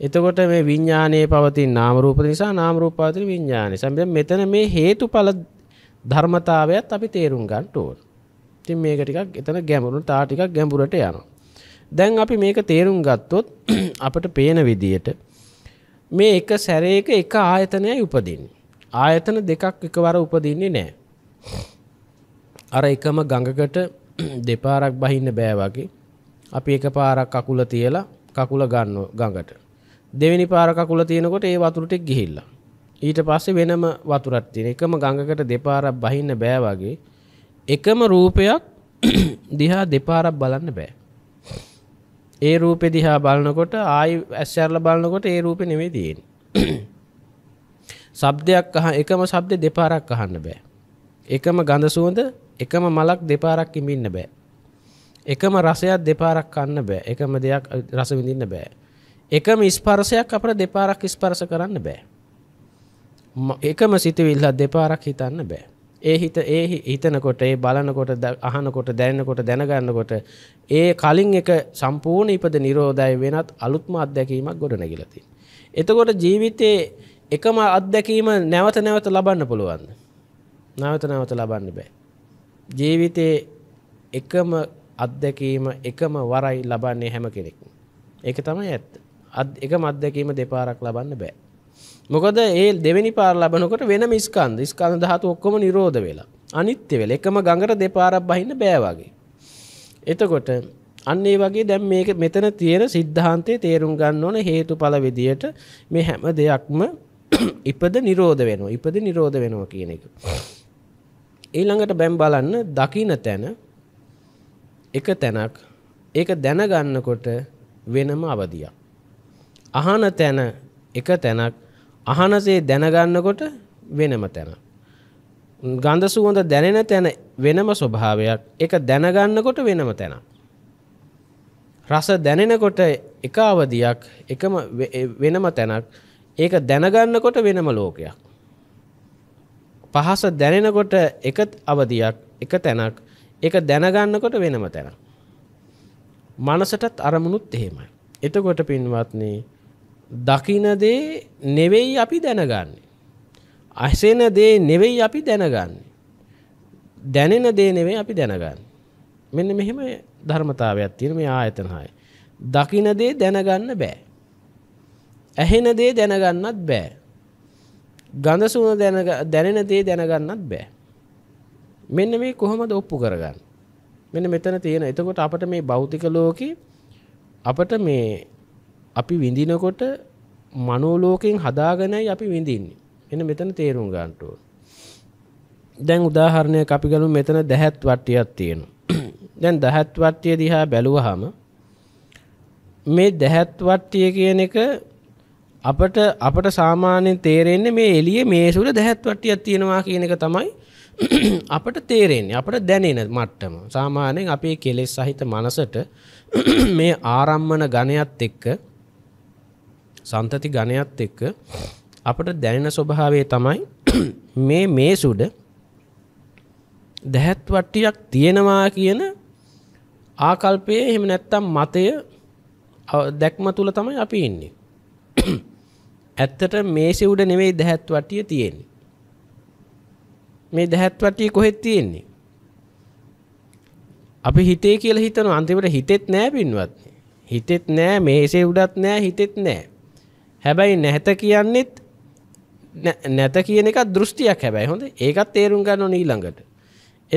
එතකොට මේ විඥානයේ පවතින නාම රූප නිසා නාම රූප පවතින විඥානය. සම්බෙන් මෙතන මේ හේතුඵල ධර්මතාවයත් අපි තේරුම් ගන්න ඕන. ඉතින් මේක ටිකක් එතන ගැඹුරු තා ටිකක් ගැඹුරට යනවා. දැන් අපි මේක තේරුම් ගත්තොත් අපට පේන විදියට මේ එක සැරේක එක ආයතනයයි උපදින්නේ. ආයතන දෙකක් එකවර උපදින්නේ නැහැ. අර එකම ගඟකට දෙපාරක් බහින්න බෑ වගේ අපි එක පාරක් කකුල තියලා කකුල ගන්න ගඟට. දෙවෙනි පාර කකුල තියෙනකොට ඒ වතුර ටික ගිහිල්ලා ඊට පස්සේ වෙනම වතුරක් තියෙන එකම ගඟකට දෙපාරක් බහින්න බෑ වගේ එකම රූපයක් දිහා දෙපාරක් බලන්න බෑ ඒ රූපෙ දිහා බලනකොට ආයි ඇස්සැරලා බලනකොට ඒ රූපෙ නෙමෙයි තියෙන්නේ ශබ්දයක් අහ එකම ශබ්ද දෙපාරක් අහන්න බෑ එකම ගඳ සුවඳ එකම මලක් දෙපාරක් ඉඹින්න බෑ එකම රසයක් දෙපාරක් කන්න බෑ එකම දෙයක් රස විඳින්න බෑ එකම ස්පර්ශයක් අපර දෙපාරක් ස්පර්ශ කරන්න බෑ එකම සිතවිල්ලක් දෙපාරක් හිතන්න බෑ. ඒ හිත ඒ හිතනකොට ඒ බලනකොට අහනකොට දැනනකොට දැනගන්නකොට ඒ කලින් එක සම්පූර්ණ ඉපද නිරෝධය වෙනත් අලුත්ම අත්දැකීමක් ගොඩනැගිලා තියෙනවා. එතකොට ජීවිතේ එකම අත්දැකීම නැවත නැවත ලබන්න පුළුවන්ද? නැවත නැවත ලබන්න බෑ. ජීවිතේ එකම අත්දැකීම එකම වරයි ලබන්නේ හැම කෙනෙක්ම. ඒක තමයි ඇත්ත. එකම අත්දැකීම දෙපාරක් ලබන්න බෑ. මොකද ඒ දෙවැනි පාර ලබනකොට වෙන මිස්කන්ද ස්කන්ධ ධාතු ඔක්කොම නිරෝධ වෙලා අනිත්‍ය වෙලා එකම ගඟට දෙපාරක් බහින්න බෑ වගේ. එතකොට අන්න ඒ වගේ දැන් මේක මෙතන තියෙන සිද්ධාන්තයේ තේරුම් ගන්න ඕන හේතුඵල විදියට මේ හැම දෙයක්ම ඉපද නිරෝධ වෙනවා. ඉපද නිරෝධ වෙනවා කියන එක. ඊළඟට බෑම් බලන්න දකින තැන එක තැනක් ඒක දැනගන්නකොට වෙනම අවදියක්. අහන තැන එක තැනක් අහනසේ දැනගන්නකොට වෙනම තැන. ගඳ සුවඳ දැනෙන තැන වෙනම ස්වභාවයක් එක දැනගන්නකොට වෙනම තැන. රස දැනෙනකොට එක අවධියක් එකම වෙනම තැනක් ඒක දැනගන්නකොට වෙනම ලෝකයක්. පහස දැනෙනකොට එක අවධියක් එක තැනක් එක දැනගන්නකොට වෙනම තැන. මනසටත් අරමුණුත් එහෙමයි. එතකොට පින්වත්න්නේ දකිනදේ නෙවෙයි අපි දැනගන්නේ. අසෙන දේ නෙවෙයි අපි දැනගන්නේ. දැනෙන දේ නෙවෙයි අපි දැනගන්නේ. මෙන්න මෙහෙම ධර්මතාවයක් තියෙන මේ ආයතන හය. දකින දේ දැනගන්න බෑ. ඇහෙන දේ දැනගන්නත් බෑ. ගඳ සුවඳ දැනෙන දේ දැනගන්නත් බෑ. මෙන්න මේ කොහොමද ඔප්පු කරගන්නේ? මෙන්න මෙතන තියෙන. එතකොට අපිට මේ භෞතික ලෝකේ අපිට මේ අපි විඳිනකොට මනෝලෝකෙන් හදාගෙනයි අපි විඳින්නේ. එන මෙතන තේරුම් ගන්නට ඕන. දැන් උදාහරණයක් අපි ගමු මෙතන දහත් වට්ටියක් තියෙනවා. දැන් දහත් වට්ටිය දිහා බැලුවහම මේ දහත් වට්ටිය කියන එක අපට අපට සාමාන්‍යයෙන් තේරෙන්නේ මේ එළියේ මේසුල දහත් වට්ටියක් තියෙනවා කියන එක තමයි අපට තේරෙන්නේ අපට දැනෙන මට්ටම. සාමාන්‍යයෙන් අපේ කෙලෙස් සහිත මනසට මේ ආරම්මන ගණයත් එක්ක සන්තති ගණයත් එක්ක අපට දැනෙන ස්වභාවය තමයි මේ මේසුඩ දැහැත් වට්ටියක් තියෙනවා කියන ආකල්පයේ එහෙම නැත්තම් මතය දැක්ම තුල තමයි අපි ඉන්නේ. ඇත්තට මේසෙ උඩ නෙවෙයි දැහැත් වට්ටිය තියෙන්නේ. මේ දැහැත් වට්ටිය කොහෙද තියෙන්නේ? අපි හිතේ කියලා හිතනවා අන්තිමට හිතෙත් නෑ පින්වත්. හිතෙත් නෑ මේසෙ උඩත් නෑ හිතෙත් නෑ. හැබැයි නැහැත කියන්නෙත් නැත කියන එක දෘෂ්ටියක් හැබැයි හොඳ ඒකත් තේරුම් ගන්න නීළඟට.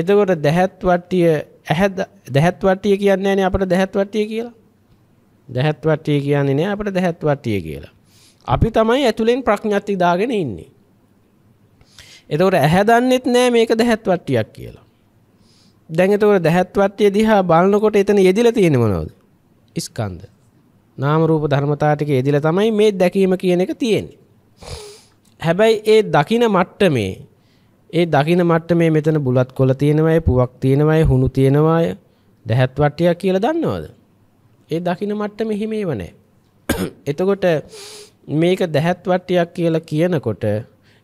එතකොට දැහැත් වට්ටිය ඇහැ දැහැත් වට්ටිය කියන්නේ නෑනේ අපට දැහැත් වට්ටිය කියලා. දැහැත් වට්ටිය කියන්නේ නෑ අපට දැහැත් වට්ටිය කියලා. අපි තමයි ඇතුලෙන් ප්‍රඥාති දාගෙන ඉන්නේ. එතකොට ඇහැ දන්නෙත් නෑ මේක දැහැත් වට්ටියක් කියලා. දැන් එතකොට දැහැත් වට්ටිය දිහා බලනකොට එතන යෙදිලා තියෙන්නේ මොනවද? ස්කන්ධ. නාමරූප ධර්මතාටික යෙදිල තමයි මේ දැකීම කියන එක තියෙන්නේ. හැබැයි ඒ දකින මට්ටමේ ඒ දකින මට්ටමේ මෙතන බුලත් කොල තියෙනවයි පුවක් තියෙනවයි හුණු තියෙනවාය දැහැත් වට්ටියක් කියලා දන්නවද. ඒ දකින මට්ට මෙහිමේව නෑ. එතකොට මේක දැහැත් වට්ටියක් කියලා කියනකොට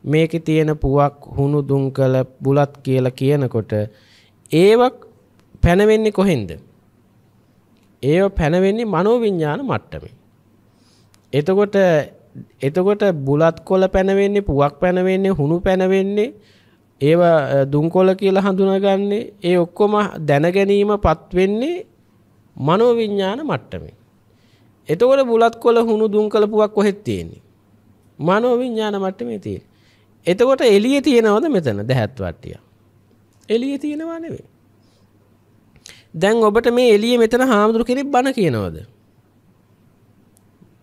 මේක තියෙන පුවක් හුණු දුම් කළ බුලත් කියලා කියනකොට ඒවක් පැනවෙන්නේ කොහෙන්ද. ඒව පැනවෙන්නේ මනෝවිඤ්ඥාන මට්ටමේ. එතකොට එතකොට බුලත් කොල පැනවෙන්නේ පුවක් පැනවෙන්නේ හුණු පැනවෙන්නේ ඒව දුංකොල කියලා හඳුනගන්නේ ඒ ඔක්කොම දැනගැනීම පත්වෙන්නේ මනෝවිඤ්ඥාන මට්ටමේ. එතකොට බුලත් කොල හුණු දුංකල පුවක් කොහෙත් තියෙන්නේ. මනෝවිඤ්ඥාන මට්ටමේ තියෙන. එතකොට එලිය තියෙනවද මෙතන දැහැත්වට්ටිය. එලිය තියෙනවා නෙවේ. දැන් ඔබට මේ එළිය මෙතන හාමුදුරු කෙනෙක් බණ කියනවද?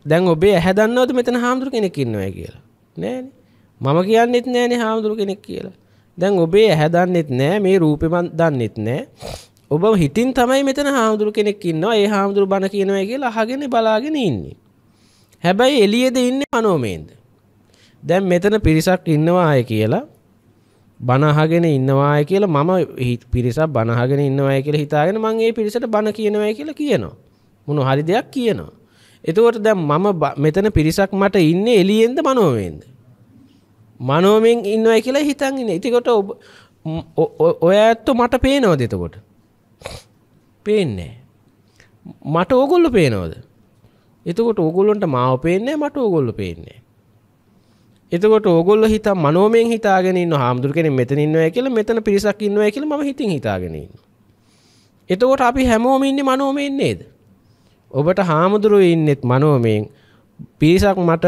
දැන් ඔබේ ඇහැ දන්නවද මෙතන හාමුදුරු කෙනෙක් ඉන්නවා කියලා? නෑනේ. මම කියන්නෙත් නෑනේ හාමුදුරු කෙනෙක් කියලා. දැන් ඔබේ ඇහැ දන්නෙත් නෑ මේ රූපේ මන් දන්නෙත් නෑ. ඔබ හිතින් තමයි මෙතන හාමුදුරු කෙනෙක් ඉන්නවා. ඒ හාමුදුරු බණ කියනවා කියලා අහගෙන බලාගෙන ඉන්නේ. හැබැයි එළියේද ඉන්නේ මනෝමයෙන්ද? දැන් මෙතන පිරිසක් ඉන්නවා අය කියලා බනහගෙන ඉන්නවාය කියලා මම පිරිසක් බනහගෙන ඉන්නවාය කියලා හිතාගෙන මං ඒ පිරිසට බන කියනවාය කියලා කියනවා. මොන හරි දෙයක් කියනවා. එතකොට දැන් මම මෙතන පිරිසක් මට ඉන්නේ එළියෙන්ද මනෝවෙන්ද? මනෝමෙන් ඉන්නවායි කියලා හිතන් ඉන්නේ. ඉතිකොට ඔබ ඔය ඇත්තෝ මට පේනවද එතකොට? පේන්නේ මට ඕගොල්ලෝ පේනවද? එතකොට ඕගොල්ලන්ට මාව පේන්නේ මට ඕගොල්ලෝ පේන්නේ එතකොට ඕගොල්ලෝ හිතා මනෝමයෙන් හිතාගෙන ඉන්න හාමුදුර කෙනෙක් මෙතන ඉන්නවා කියලා මෙතන පිරිසක් ඉන්නවා කියලා මම හිතින් හිතාගෙන ඉන්නවා. එතකොට අපි හැමෝම ඉන්නේ මනෝමයෙන් නේද? ඔබට හාමුදුරුවෝ ඉන්නෙත් මනෝමයෙන් පිරිසක් මට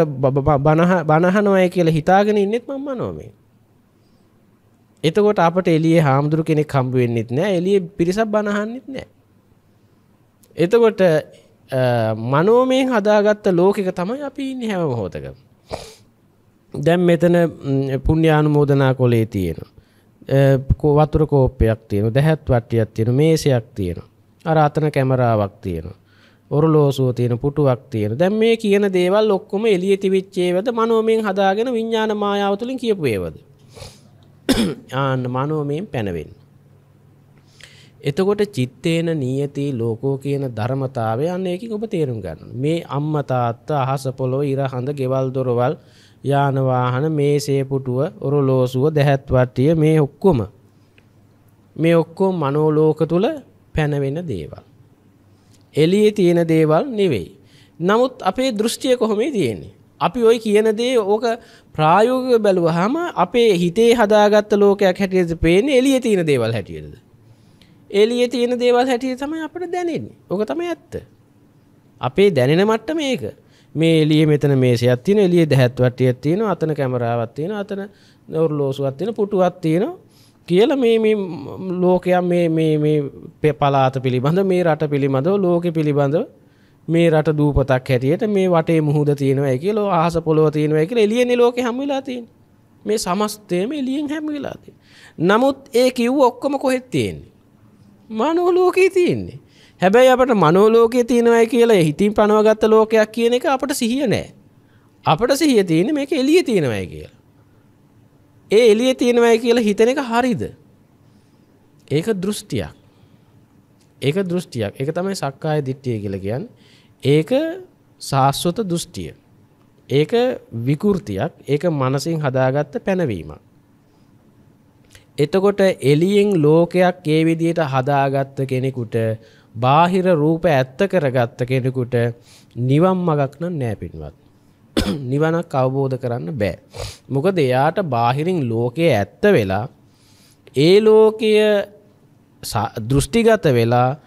බනහනවයි කියලා හිතාගෙන ඉන්නෙත් මම මනෝමයෙන්. එතකොට අපට එළියේ හාමුදුරු කෙනෙක් හම්බ වෙන්නෙත් නෑ එළියේ පිරිසක් බනහන්නෙත් නෑ. එතකොට මනෝමයෙන් හදාගත්ත ලෝකෙක තමයි අපි ඉන්නේ හැම මොහොතකම. දැම් මෙතන පුුණ්‍යානුමෝදනා කොලේ තියෙන. වතුර කෝපයක් තියෙන දැහැත් වට්ටියක් තියෙන මේසයක් තියෙන. අර අතන කැමරාවක් තියෙන. ඔරලෝසුව තියෙන පුටුවක් තියෙන දැම් මේ කියන දේවල් ඔක්කොම එලිය තිවිච්චේවද මනෝමෙන් හදාගෙන විඤ්ඥාන මායාව තුළින් කියපු ඒවද. ආන්න මනෝමයෙන් පැනවෙන්. එතකොට චිත්තේන නියති ලෝකෝ කියන ධර්මතාවය අන්න ඒකින් ඔබ තේරුම් ගන්න. මේ අම්මා තාත්තා අහස පොළොව ඉර හඳ ගෙවල් දොරවල් යාන වාහන මේසේ පුටුව ඔරලෝසුව දැහැත් වට්ටිය මේ ඔක්කොම මේ ඔක්කොම මනෝලෝක තුල පැනවෙන දේවල්. එළියේ තියෙන දේවල් නෙවෙයි. නමුත් අපේ දෘෂ්ටිය කොහොමද තියෙන්නේ? අපි ওই කියන දේ ඕක ප්‍රායෝගිකව බැලුවාම අපේ හිතේ හදාගත්ත ලෝකයක් හැටියට පේන්නේ එළියේ තියෙන දේවල් හැටියටද? එළියේ තියෙන දේවල් හැටියට තමයි අපිට දැනෙන්නේ. ඕක තමයි ඇත්ත. අපේ දැනෙන මට්ටම මේක. මේ එලිය මෙතන මේසයක් තියෙන එළිය දැහැත් වට්ටියක් තියෙනවා අතන කැමරාවක් තියෙනවා අතන ඔරලෝසුවක් තියෙන පුටුවක් තියෙනවා කියලා මේ මේ ලෝකයා මේ මේ මේ පලාත පිළිබඳ මේ රට පිළිබඳව ලෝකෙ පිළිබඳව මේ රට දූපතක් හැටියට මේ වටේ මුහුද තියෙනවා කියලා ආහස පොළොව තියෙනවා කියලා එළියනේ ලෝකෙ හැම වෙලා තියෙන්නේ මේ සමස්තයම එළියෙන් හැම වෙලා තියෙන්නේ නමුත් ඒ කිව්ව ඔක්කොම කොහෙද තියෙන්නේ මානව ලෝකේ තියෙන්නේ හැබැයි අපට මනෝලෝකයේ තියෙනවයි කියලා හිතින් පනවගත්ත ලෝකයක් කියන එක අපට සිහිය නෑ. අපට සිහිය තියෙන මේක එළිය තියෙනවයි කියලා. ඒ එළිය තියෙනවයි කියලා හිතන එක හරිද? ඒක දෘෂ්ටියක්. ඒක දෘෂ්ටියක්. ඒක තමයි සක්කාය දිට්ඨිය කියලා කියන්නේ. ඒක සාස්වත දෘෂ්ටිය. ඒක විකෘතියක්. ඒක මනසින් හදාගත්ත පැනවීමක්. එතකොට එළියෙන් ලෝකයක් ඒ විදිහට හදාගත්ත කෙනෙකුට බාහිර රූප ඇත්ත කරගත්ත කෙනෙකුට නිවම් මගක් නම් නෑ පින්වත්. නිවනක් අවබෝධ කරන්න බෑ. මොකද එයාට බාහිරින් ලෝකයේ ඇත්ත වෙලා ඒ ලෝකය දෘෂ්ටිගත වෙලා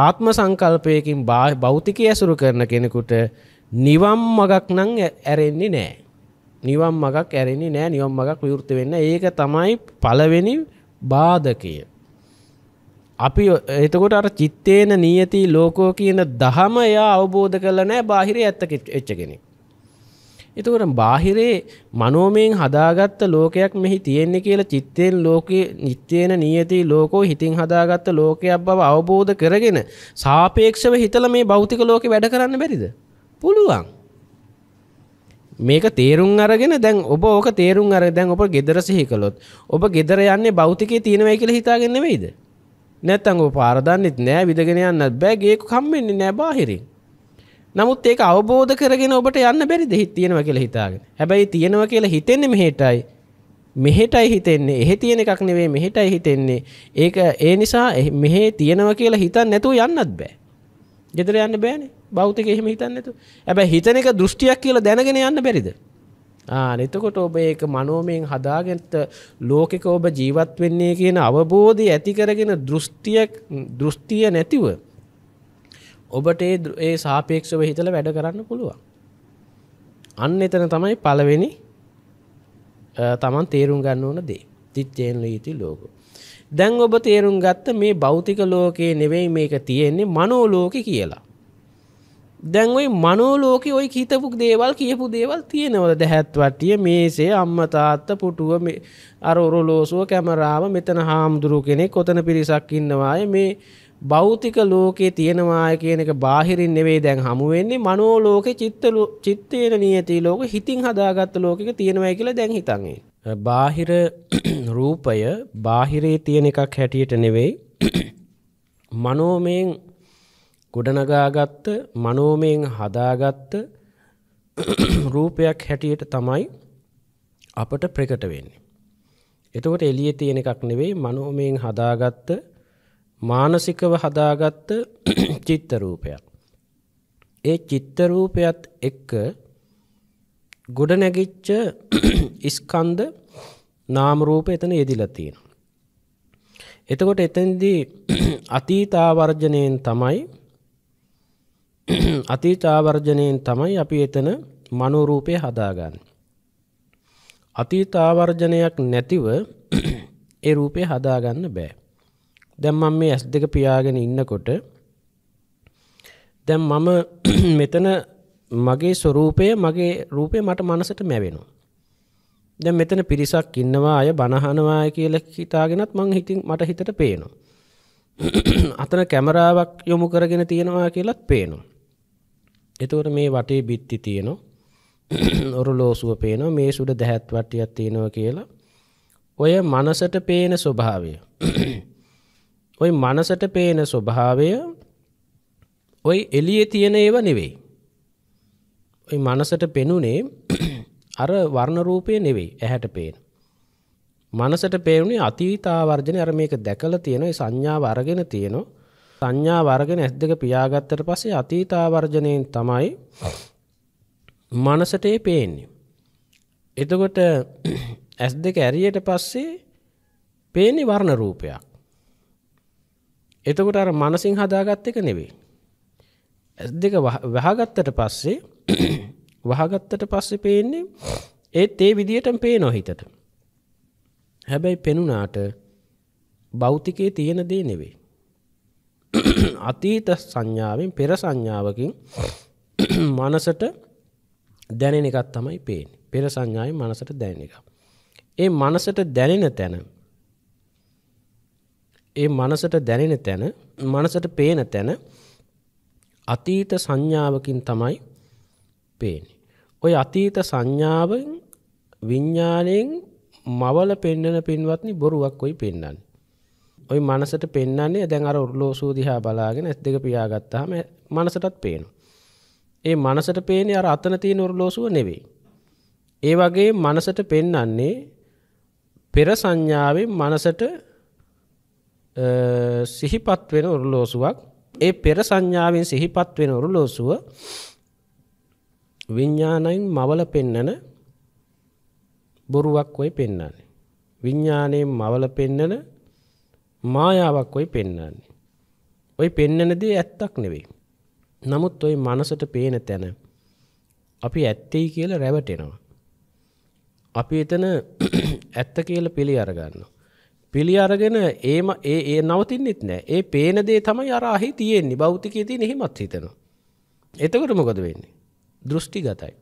ආත්ම සංකල්පයකින් භෞතිකය ඇසුරු කරන කෙනෙකුට නිවම් මගක් නං ඇරෙන්නේ නෑ. නිවම් මගක් ඇරෙන්නේ නෑ නිවම් මගක් විවෘත වෙන්න ඒක තමයි පලවෙනි බාධකය. අපි එතකොට අර චිත්තේන නියති ලෝකෝ කියන දහම එයා අවබෝධ කළ නෑ බාහිරේ ඇත්ත එච්ච කෙනෙක්. එතකොට බාහිරේ මනෝමයෙන් හදාගත්ත ලෝකයක් මෙහි තියෙන්නේ කියලා චිත්තයෙන් ලෝකේ නිත්‍යේන නියති ලෝකෝ හිතින් හදාගත්ත ලෝකයක් බව අවබෝධ කරගෙන සාපේක්ෂව හිතලා මේ භෞතික ලෝකේ වැඩ කරන්න බැරිද? පුළුවන්. මේක තේරුම් අරගෙන දැන් ඔබ ඕක තේරුම් අරගෙන දැන් ඔබ gedara සිහි කළොත් ඔබ gedara යන්නේ භෞතිකයේ තියෙනවයි කියලා හිතාගෙන නෙවෙයිද? නැත්තං ඔබ පාර දන්නෙත් නෑ විදගෙන යන්නත් බෑ ගේක කම්මෙන්නේ නෑ බාහිරින්. නමුත් ඒක අවබෝධ කරගෙන ඔබට යන්න බැරිද හිත තියෙනවා කියලා හිතාගෙන. හැබැයි තියෙනවා කියලා හිතෙන්නේ මෙහෙටයි. මෙහෙටයි හිතෙන්නේ. එහෙ තියෙන එකක් නෙවෙයි මෙහෙටයි හිතෙන්නේ. ඒක ඒ නිසා මෙහෙ තියෙනවා කියලා හිතන්න නැතුව යන්නත් බෑ. ගෙදර යන්න බෑනේ. භෞතික එහෙම හිතන්න නැතුව. හැබැයි හිතන එක දෘෂ්ටියක් කියලා දැනගෙන යන්න බැරිද? එතකොට ඔබ ඒක මනෝමයෙන් හදාගත්ත ලෝකෙක ඔබ ජීවත් වෙන්නේ කියන අවබෝධය ඇතිකරගෙන දෘෂ්ටියක් දෘෂ්ටිය නැතිව ඔබට ඒ සාපේක්ෂව හිතල වැඩ කරන්න පුළුවන් අන්න එතන තමයි පළවෙනි තමන් තේරුම් ගන්න ඕන දේ තිච්චයෙන් ලීති ලෝකෝ දැන් ඔබ තේරුම් ගත්ත මේ භෞතික ලෝකයේ නෙවෙයි මේක තියෙන්නේ මනෝලෝකෙ කියලා දැන් ඔයි මනෝලෝක ඔයි හිතපු දේවල් කියපු දේවල් තියෙනවල දැහැත්වටිය මේසේ අම්ම තාත්ත පුටුව අරොරොලෝසුව කැමරාව මෙතන හාමුදුරු කෙනෙක් කොතන පිරිසක් ඉන්නවාය මේ බෞතික ලෝකයේ තියෙනවාය කියන එක බාහිරින් නෙවෙයි දැන් හමුවෙන්නේ මනෝලෝකෙ චිත්තලු චිත්තේන නියති ලෝක හිතින් හදාගත්ත ලෝකෙක තියෙනවයි කියලා දැන් හිතන්නේ. බාහිර රූපය බාහිරේ තියෙන එකක් හැටියට නෙවෙයි මනෝමයෙන් ගොඩනගාගත්ත මනෝමයෙන් හදාගත්ත රූපයක් හැටියට තමයි අපට ප්‍රකට වෙන්නේ. එතකොට එළිය තියෙන එකක් නෙවෙයි මනෝමයෙන් හදාගත්ත මානසිකව හදාගත්ත චිත්ත රූපයක්. ඒ චිත්ත රූපයත් එක්ක ගොඩ නැගිච්ච ස්කන්ධ නාම රූප එතන යෙදිලා තියෙනවා. එතකොට එතනදී අතීතාවර්ජණයෙන් තමයි අතීත ආවර්ජණයෙන් තමයි අපි එතන මනෝරූපය හදාගන්න. අතීත ආවර්ජනයක් නැතිව ඒ රූපය හදාගන්න බෑ. දැම් මම මේ ඇස් දෙක පියාගෙන ඉන්නකොට දැම් මම මෙතන මගේ ස්වරූපය මගේ රූපය මට මනසට මැවෙනවා. දැ මෙතන පිරිසක් ඉන්නවා අය බණහනවාය කියල හිතාගෙනත් මං හිතින් මට හිතට පේනවා. අතන කැමරාවක් යොමු කරගෙන තියෙනවා කියලත් පේනවා. එතකොට මේ වටේ බිත්ති තියෙනවා. ඔරලෝසුව පේනවා මේ සුඩ දැහැත් වට්ටියක් තියෙනවා කියලා. ඔය මනසට පේන ස්වභාවය. ඔය මනසට පේන ස්වභාවය ඔයි එළියේ තියෙන ඒව නෙවෙයි. ඔයි මනසට පෙනුනේ අර වර්ණ රූපය නෙවෙයි ඇහැට පේන. මනසට පේන්නේ අතීතාවර්ජනේ අර මේක දැකලා තියෙනවා ඒ සංඥාව අරගෙන තියෙනවා සංඥා වර්ගෙන ඇස් දෙක පියාගත්තට පස්සේ අතීතාවර්ජනයෙන් තමයි මනසට ඒ පේන්නේ. එතකොට ඇස් දෙක ඇරියට පස්සේ පේන්නේ වර්ණ රූපයක්. එතකොට අර මනසින් හදාගත් එක නෙවෙයි. ඇස් දෙක වහගත්තට පස්සේ වහගත්තට පස්සේ පේන්නේ ඒත් ඒ විදිහටම පේනවා හිතට. හැබැයි පෙනුනාට භෞතිකයේ තියෙන දේ නෙවෙයි. අතීත සංඥාවෙන් පෙර සංඥාවකින් මනසට දැනෙන එකත් තමයි පේන්නේ. පෙර සංඥාවෙන් මනසට දැනෙන එක. ඒ මනසට දැනෙන තැන ඒ මනසට දැනෙන තැන මනසට පේන තැන අතීත සංඥාවකින් තමයි පේන්නේ. ඔය අතීත සංඥාවෙන් විඤ්ඥානයෙන් මවල පෙන්නන පින්වත්නි බොරුවක් කොයි පෙන්න්න. ඔයි මනසට පෙන්න්නේ දැන් අර උරලෝසූ දිහා බලාගෙන ඇස් දෙක පියාගත්තාම මනසටත් පේනු. ඒ මනසට පේන අර අතන තියෙන උරලෝසුව නෙවෙයි. ඒ වගේ මනසට පෙන්නන්නේ පෙර සංඥාවෙන් මනසට සිහිපත් වෙන උරලෝසුවක් ඒ පෙර සංඥාවෙන් සිහිපත් වෙන උරලෝසුව විඤ්ඥාණයින් මවල පෙන්නන බොරුවක් ඔය පෙන්නන්නේ. විඤ්ඥානයෙන් මවල පෙන්නන මායාවක් ඔයි පෙන්නන්නේ. ඔයි පෙන්නනදේ ඇත්තක් නෙවෙයි. නමුත් ඔයි මනසට පේන තැන අපි ඇත්තෙයි කියලා රැවටෙනවා. අපි එතන ඇත්ත කියල පිළි අරගන්න. පිළි අරගෙන ඒම ඒ ඒ නවතින්නෙත් නෑ ඒ පේනදේ තමයි අරාහි තියෙන්නේ බෞතිකය ති නෙහිමත් හිතනවා. එතකොට මොකද වෙන්නේ. දෘෂ්ටි ගතයි.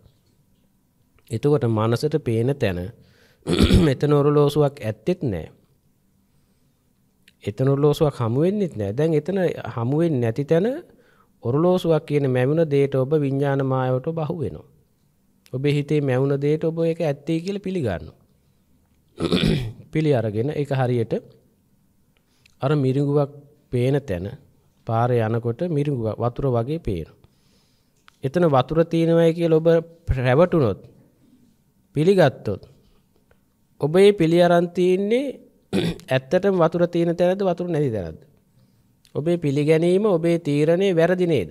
එතකොට මනසට පේන තැන මෙතන ඔරුලෝසුවක් ඇත්තෙත් නෑ එතන ඔරලෝසුවක් හමුවෙන්නෙත් නෑ දැන් එතන හමුවෙන් නැති තැන ඔරලෝසුවක් කියන මැවුණ දේට ඔබ විඤ්ඥාන මායට බහු වෙනවා. ඔබේ හිතේ මැවුණ දේට ඔබ එක ඇත්තේ කියල පිළිගන්න. පිළි අරගෙන එක හරියට අර මිරිඟුවක් පේන තැන පාර යනකොට මිරිඟුව වතුර වගේ පේන. එතන වතුර තියෙනවයි කිය ඔබ රැවටුනොත් පිළිගත්තොත්. ඔබ ඒ පිළි අරන්තියන්නේ ඇත්තට වතුර තියෙන තැනද වතුර නැති තැනද. ඔබේ පිළිගැනීම ඔබේ තීරණය වැරදි නේද.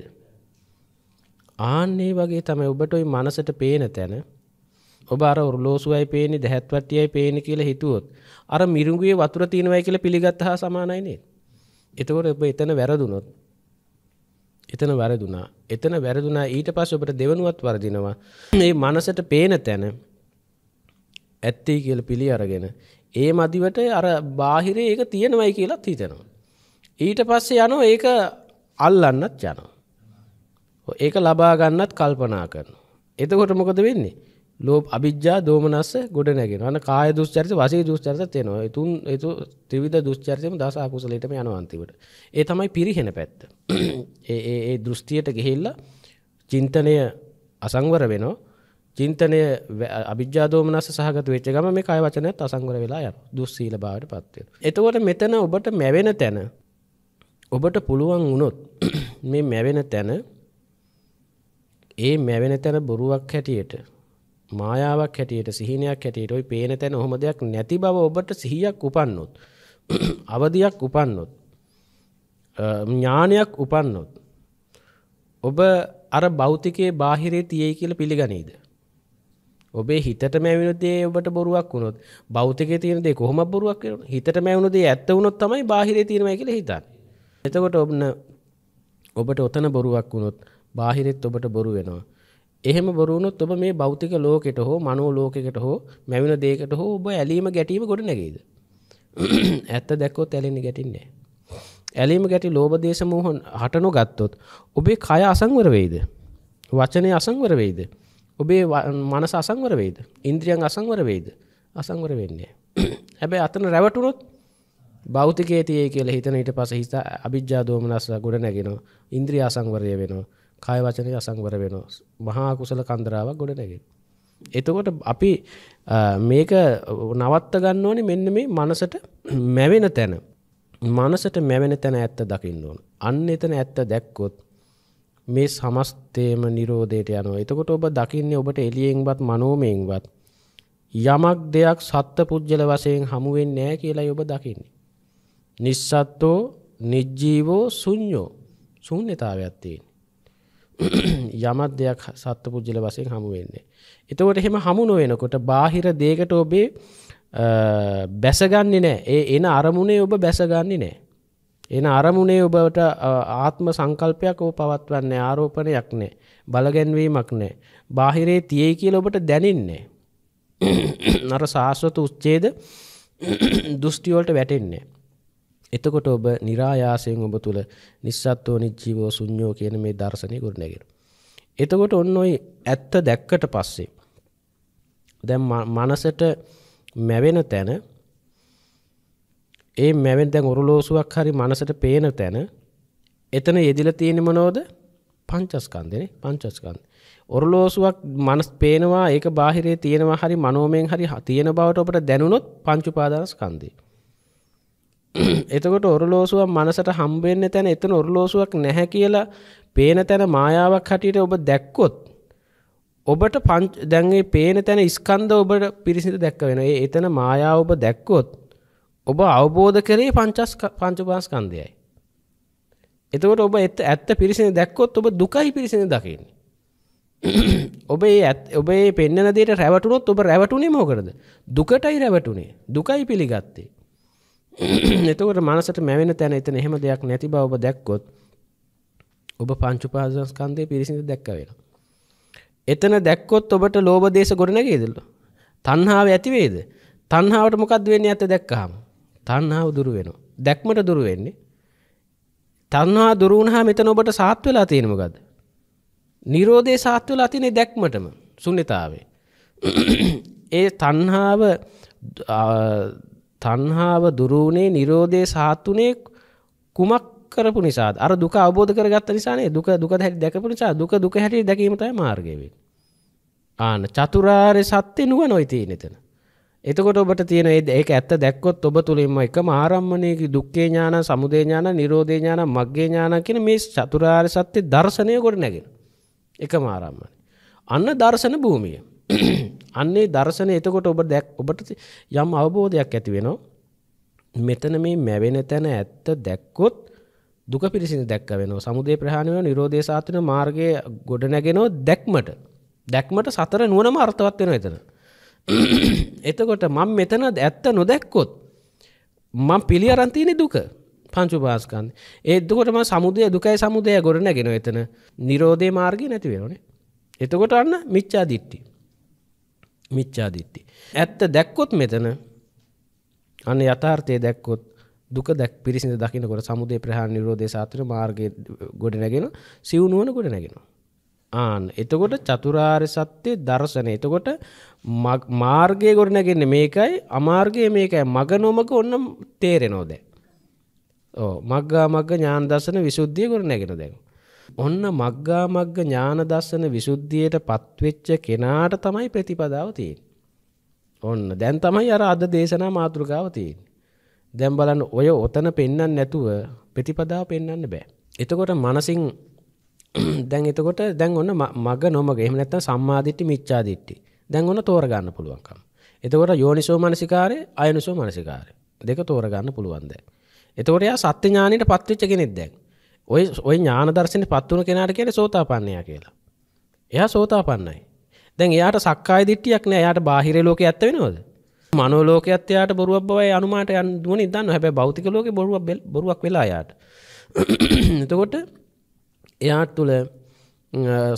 ආන්නේ වගේ තමයි ඔබට ওই මනසට පේන තැන ඔබ අර උරලෝසුවයි පේන්නේ දැහැත්වට්ටියයි පේන්නේ කියලා හිතුවොත් අර මිරිඟුවේ වතුර තියෙනවයි කියලා පිළිගත්ත හා සමානයි නේද? එතකොට ඔබ එතන වැරදුනොත් එතන වැරදුනා. එතන වැරදුනා ඊට පස්සේ ඔබට දෙවනුවත් වරදිනවා. මේ මනසට පේන තැන ඇත්තයි කියලා පිළි අරගෙන ඒ මදිවට අර බාහිරේ ඒක තියෙනවයි කියලත් හිතෙනවා. ඊට පස්සේ යනු ඒක අල්ලන්නත් යනවා. ඒක ලබාගන්නත් කල්පනා කරන. එතකොට මොකද වෙන්නේ. ලෝ අභිද්‍යා දෝමනස්ස ගොඩ නැගෙන අන කාය දුස්චරිත වසේ දුස්චරිත තියෙනවා තුන් එතු ත්‍රවිධ දුස්චරිතයම දස අකුසලටම යනවන්තිවට. ඒ තමයි පිරිහෙන පැත්ත. ඒ දෘෂ්ටියට ගෙහිල්ල චින්තනය අසංවර වෙනවා චින්තනය අභිජාදෝමනස සහගත වෙච්ච ගම මේ කය වචනයත් අසංගර වෙලා යන දුස්සීල බාවට පත්වෙන. එතකොට මෙතන ඔබට මැවෙන තැන ඔබට පුළුවන් වුණොත් මේ මැවෙන තැන ඒ මැවෙන තැන බොරුවක් හැටියට මායාවක් හැටියට සිහිනයක් හැටියට ওই පේන තැන ඔහොම දෙයක් නැති බව ඔබට සිහියක් උපන්නොත් අවදියක් උපන්නොත් ඥානයක් උපන්නොත් ඔබ අර භෞතිකයේ බාහිරේ තියෙයි කියලා පිළිගනීද ඔබේ හිතට මැවිනදේ ඔබට බොරුවක් වුණොත් බෞතික තියනදේ කොහොම බොරුවක් වෙන හිතට මැවුණුදේ ඇත්ත වුණොත් තමයි බාහිර තියෙනවා කියලා හිතන්න. එතකොට ඔබන ඔබට ඔතන බොරුවක් වුණොත් බාහිරෙත් ඔබට බොරු වෙනවා. එහෙම බොරුවනොත් ඔබ මේ බෞතික ලෝකෙට හෝ මනෝ ලෝකෙකට හෝ මැවින දේකට හෝ ඔබ ඇලීම ගැටීම ගොඩ නැගෙයිද. ඇත්ත දැක්කොත් ඇලෙන්නේ ගැටින්නේ. ඇලීම ගැටි ලෝභ දේශ මෝහ හටනු ගත්තොත් ඔබේ කය අසංවර වෙයිද? වචනේ අසංවර වෙයිද? ඔබේ මනස අසංවර වේද ඉන්ද්‍රියන් අසංවර වේද අසංවර වෙන්නේ හැබැයි අතන රැවටුනොත් බෞතිකයේ තියේ කියලා හිතන ඊට පස්සේ හිත අභිජ්ජා දෝමනස ගොඩ නැගෙනවා ඉන්ද්‍රිය අසංවරය වෙනවා කාය වචන අසංවර වෙනවා මහා කුසල කන්දරාවක් ගොඩ නැගෙනවා එතකොට අපි මේක නවත්ත ගන්න ඕනේ මෙන්න මේ මනසට මැවෙන තැන මනසට මැවෙන තැන ඇත්ත දකින්න ඕන අන්න එතන ඇත්ත දැක්කොත් මේ සමස්තේම නිරෝධයට යනවා. එතකොට ඔබ දකින්නේ ඔබට එළියෙන්වත් මනෝමයෙන්වත් යමක් දෙයක් සත්පුජ්‍යල වශයෙන් හමු වෙන්නේ නැහැ කියලා ඔබ දකින්නේ. නිස්සත්ත්වෝ නිජ්ජීවෝ ශුන්‍යෝ ශූන්‍යතාවයක් තියෙන. යමක් දෙයක් සත්පුජ්‍යල වශයෙන් හමු වෙන්නේ. එතකොට එහෙම හමු නොවෙනකොට බාහිර දෙයකට ඔබේ බැසගන්නේ නැහැ. ඒ එන අරමුණේ ඔබ බැසගන්නේ නැහැ. එන අරමුණේ ඔබට ආත්ම සංකල්පයක් ඔ පවත්වන්නේ ආරෝපණයක් නෑ බලගැන්වීමක් නෑ බාහිරේ තියෙයි කියල ඔබට දැනන්නේ නර ශාස්වත උච්චේද දෘෂ්ටිවලට වැටෙන්නේ එතකොට ඔබ නිරායාසයෙන් ඔබ තුළ නිස්සත්වෝ නිච්චීවෝ සුඥෝ කියන මේ දර්ශනය ගොඩනැගෙන එතකොට ඔන්න ඔයි ඇත්ත දැක්කට පස්සේ දැන් මනසට මැවෙන තැන ඒ මැවෙන් දැන් උරුලෝසුවක් හරි මනසට පේන තැන එතන යෙදිලා තියෙන මොනවද? පංචස්කන්ධනේ පංචස්කන්ධ. ඔරලෝසුවක් මනස් පේනවා ඒක බාහිරේ තියෙනවා හරි මනෝමයෙන් හරි තියෙන බවට අපට දැනුනොත් පංච උපාදානස්කන්ධය. එතකොට ඔරලෝසුවක් මනසට හම්බ වෙන්න තැන එතන ඔරලෝසුවක් නැහැ කියලා පේන තැන මායාවක් හැටියට ඔබ දැක්කොත් ඔබට පංච දැන් මේ පේන තැන ස්කන්ධ ඔබට පිරිසිදු දැක්ක වෙනවා. ඒ එතන මායාව ඔබ දැක්කොත් ඔබ අවබෝධ කරේ පංචස් පංචපාස්කන්දයයි. එතකොට ඔබ එත් ඇත්ත පිරිසිෙන දැක්කොත් ඔබ දුකයි පිරිසිෙන දකින්නේ. ඔබේ ඇත් ඔබේ පෙන්න්නනදට රැවටුනොත් ඔබ රැවටුනේ මෝකරද දුකටයි රැවටුනේ දුකයි පිළිගත්තේ. එතකට මනසට මැවෙන තැන එතන එහෙම දෙයක් නැති බව ඔබ දැක්කොත් ඔබ පංචුපාසස්කන්දය පිරිසිඳ දැක්කවෙන. එතන දැක්කොත් ඔබට ලෝබදේශ ගොඩනැගේදල්ල. තන්හාාව ඇතිවේද තන්හාාවට මොකක්ද වෙන්න ඇත දැක්කහම තණ්හාව දුර වෙනවා. දැක්මට දුර වෙන්නේ. තණ්හා දුරු වුණාම එතන ඔබට සාත් වෙලා තියෙන මොකද්ද? Nirodhe සාත් වෙලා තියෙන දැක්මටම ශුන්්‍යතාවේ. ඒ තණ්හාව තණ්හාව දුරු වුණේ Nirodhe සාත් උනේ කුමක් කරපු නිසාද? අර දුක අවබෝධ කරගත්ත නිසා නේ. දුක දුක හැටි දැකපු නිසා දුක දුක හැටි දැකීම තමයි මාර්ගය වෙන්නේ. ආන චතුරාර්ය සත්‍ය නුවණයි තියෙන එතන. එතකොට ඔබට තියෙන ඒක ඇත්ත දැක්කොත් ඔබ තුළින්ම එක ආරම්මණයකි දුක්කේ ඥාන සමුදේඥාන නිරෝධේඥාන මක්ගේ ඥාන කියන මේ චතුරාර් සත්‍යය දර්ශනය ගොඩ නැගෙන. එක මාරම්මණ. අන්න දර්ශන භූමිය. අන්නේ දර්ශන එතකොට ඔබ දැක් ඔබට යම් අවබෝධයක් ඇති වෙනවා. මෙතන මේ මැවෙන තැන ඇත්ත දැක්කොත් දුක පිරිසිදි දැක්ක වෙන සමුදේ ප්‍රහණයව නිරෝධය සාතන මාර්ගය ගොඩ නැගෙනෝ දැක්මට දැක්මට සතර නුවනම අර්ථවත් වෙන එතන. එතකොට මම මෙතන ඇත්ත නොදැක්කොත් මම පිළියරන් තියෙන දුක පංචු පාස්කන්ද ඒදකොටම සමුදය දුකයි සමුදය ගොඩ නැගෙන එතන නිරෝධය මාර්ගය නැති වෙනනේ එතකොට අන්න මිච්චා දිට්ටි මිච්චා දිට්ටි ඇත්ත දැක්කොත් මෙතන අන්න යථාර්ථය දැක්කොත් දුක දැක් පිරිසිඳ දකිනකොට සමුදේ ප්‍රහාණ නිරෝධය සාත්‍ර මාර්ගය ගොඩ නැගෙන සිවුනුවන ගොඩ නැගෙනවා ආන. එතකොට චතුරාර්ය සත්‍ය දර්ශන. එතකොට මාර්ගය ගොඩනගන්නේ මේකයි අමාර්ගය මේකයි මග නොමග ඔන්න තේරෙනවා දැන්. ඕ මග්ගා මග්ග ඥාන දර්ශන විසුද්ධිය ගොඩනගෙන දැන්. ඔන්න මග්ගා මග්ග ඥාන දර්ශන විසුද්ධියට පත්වෙච්ච කෙනාට තමයි ප්‍රතිපදාව තියෙන්නේ. ඔන්න දැන් තමයි අර අද දේශනා මාතෘකාව තියෙන්නේ. දැන් බලන්න ඔය ඔතන පෙන්වන්න නැතුව ප්‍රතිපදාව පෙන්වන්න බෑ. එතකොට මනසින් දැන් එතකොට දැන් ඔන්න මග නොමග එහෙම නැත්නම් සම්මාදිට්ඨි මිච්ඡාදිට්ඨි. දැන් ඔන්න තෝරගන්න පුළුවන්කම. එතකොට යෝනිසෝ මනසිකාරය අයෝනිසෝ මනසිකාරය දෙක තෝරගන්න පුළුවන් දැන්. එතකොට යා සත්‍ය ඥානෙට පත්වෙච්ච කෙනෙක් දැන්. ওই ওই ඥාන දර්ශනේ පත් වුණ කෙනාට කියන්නේ සෝතාපන්නයා කියලා. එයා සෝතාපන්නයි. දැන් එයාට සක්කාය දිට්ඨියක් නෑ. එයාට බාහිර ලෝකේ ඇත්ත වෙනවද? මනෝ ලෝකයේත් එයාට බොරුවක් බවයි අනුමාට යන්න දුවනේ දන්නවා. හැබැයි භෞතික ලෝකේ බොරුවක් බොරුවක් වෙලා එයාට. එතකොට එයා තුළ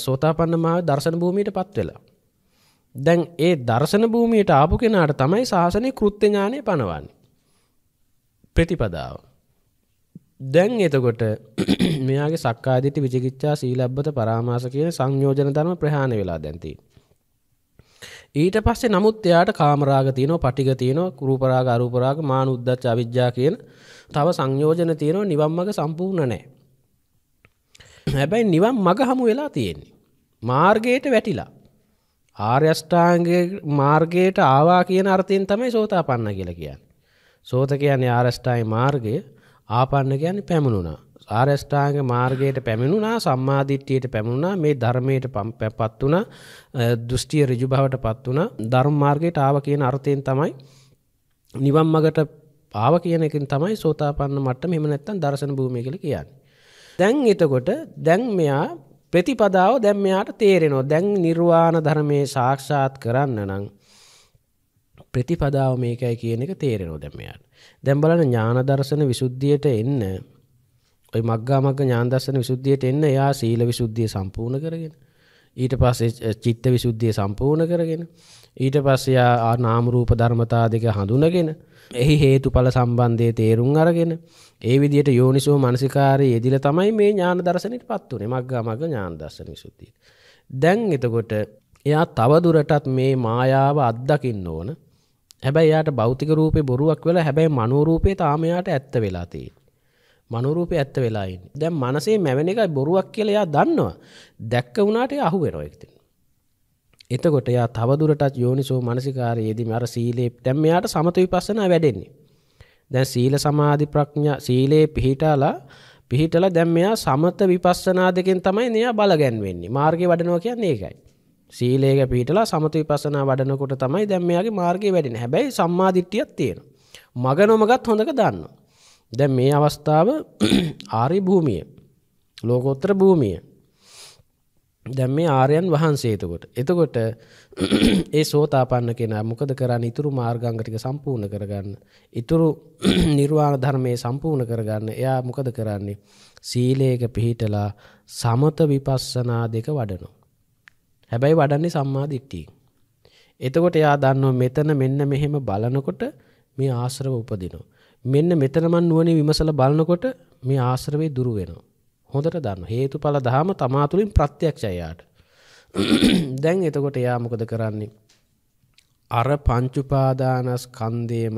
සෝතාපන්න මාව දර්ශන භූමීට පත්වෙලා. දැන් ඒ දර්ශන භූමියයට ආපු කෙනාට තමයි ශාසනය කෘත්්‍යඥානය පනවන්නේ. ප්‍රතිපදාව. දැන් එතකොට මෙයාගේ සක්කාදිට විචිකිච්චා සීලබ්බත පරාමාස කියන සංයෝජන ධර්ම ප්‍රහාණ වෙලා දැන්ති. ඊට පස්සේ නමුත් එයාට කාමරාග තියෙනවා පටිග තියෙනවා කුරුපරාග අරූපරාග මාන උද්දච්ච අවිජ්ජා කියන තව සංයෝජන තියෙනවා නිවන් මඟ සම්පූර්ණ නැහැ. හැබැයි නිවන් මග හමු වෙලා තියෙන්නේ. මාර්ගයට වැටිලා. ආර්යෂ්ඨාංගේ මාර්ගයට ආවා කියන අර්ථයෙන් තමයි සෝතාපන්න කියලා කියන්නේ. සෝත කියන්නේ ආර්යෂ්ඨාංගේ මාර්ගය, ආපන්න කියන්නේ පැමුණුණා. ආර්යෂ්ඨාංග මාර්ගයට පැමිණුණා සම්මාදිට්ඨියට පැමිණුණා මේ ධර්මයට පත් වුණා දෘෂ්ටිය ඍජු බවට පත් වුණා ධර්ම මාර්ගයට ආව කියන අර්ථයෙන් තමයි නිවන් මගට ආව කියන එකෙන් තමයි සෝතාපන්න මට්ටම එහෙම නැත්නම් දර්ශන භූමිය කියලා කියන්නේ දැන් එතකොට දැන් මෙයා ප්‍රතිපදාව දැන් මෙයාට තේරෙනවා දැන් නිර්වාණ ධර්මයේ සාක්ෂාත් කරන්න නම් ප්‍රතිපදාව මේකයි කියන එක තේරෙනවා දැන් මෙයාට. දැන් බලන්න ඥාන දර්ශන විසුද්ධියට එන්න ওই මග්ගා මග්ග ඥාන දර්ශන විසුද්ධියට එන්න එයා සීල විසුද්ධිය සම්පූර්ණ කරගෙන ඊට පස්සේ චිත්ත විසුද්ධිය සම්පූර්ණ කරගෙන ඊට පස්සේ ආ නාම රූප ධර්මතා දෙක හඳුනගෙන එහි හේතු පල සම්බන්ධය තේරුම් අරගෙන ඒ විදිට යෝනිසෝ මනසිකාරය යෙදිල තමයි මේ ඥාන දර්ශනයට පත් වනේ මක්ග මග ඥාන දර්ශන සුත්තිය. දැන් එතකොට එයා තවදුරටත් මේ මායාව අත්දකින්න ඕන හැබැයි යාට බෞතික රූපය බොරුවක් වෙලා හැබැයි මනුරූපේ තාමයාට ඇත්ත වෙලාතිී. මනුරූපය ඇත්ත වෙලායින් දැන් මනසේ මැවෙන එකයි බොරුවක් කියලා එයා දන්නවා දැක්ක වුණාට අහු වෙනවා එක්තින්. එතකොට යා තවදුරටත් යෝනිසෝ මනසිකාරයේදී අර සීලේ දැන් මෙයාට සමත විපස්සනා වැඩෙන්නේ. දැන් සීල සමාධි ප්‍රඥා සීලේ පිහිටලා පිහිටලා දැන් මෙයා සමත විපස්සනා දෙකෙන් තමයි මෙයා බල ගැන්වෙන්නේ. මාර්ගේ වඩනවා කියන්නේ ඒකයි. සීලේක පිහිටලා සමත විපස්සනා වඩනකොට තමයි දැන් මෙයාගේ මාර්ගේ වැඩෙන්නේ. හැබැයි සම්මා දිට්ඨියක් තියෙනවා. මග නොමගත් හොඳක දන්නවා. දැන් මේ අවස්ථාව ආරි භූමිය. ලෝකෝත්තර භූමිය. දැන් මේ ආර්යයන් වහන්සේ එතකොට. එතකොට ඒ සෝතාපන්න කෙනා මොකද කරන්නේ? ඊතුරු මාර්ගාංග ටික සම්පූර්ණ කරගන්න. ඊතුරු නිර්වාණ ධර්මයේ සම්පූර්ණ කරගන්න. එයා මොකද කරන්නේ? සීලයක පිහිටලා සමත විපස්සනා දෙක වඩනවා. හැබැයි වඩන්නේ සම්මා දිට්ඨියෙන්. එතකොට එයා දන්නවා මෙතන මෙන්න මෙහෙම බලනකොට මේ ආශ්‍රව උපදිනවා. මෙන්න මෙතන මන් නුවණින් විමසලා බලනකොට මේ ආශ්‍රවේ දුරු වෙනවා. හොඳට දන්න හේතුඵල දහම තමා තුළින් ප්‍රත්‍යක්ෂයාට දැන් එතකොට එයා මොකද කරන්නේ අර පංචුපාදානස්කන්දේම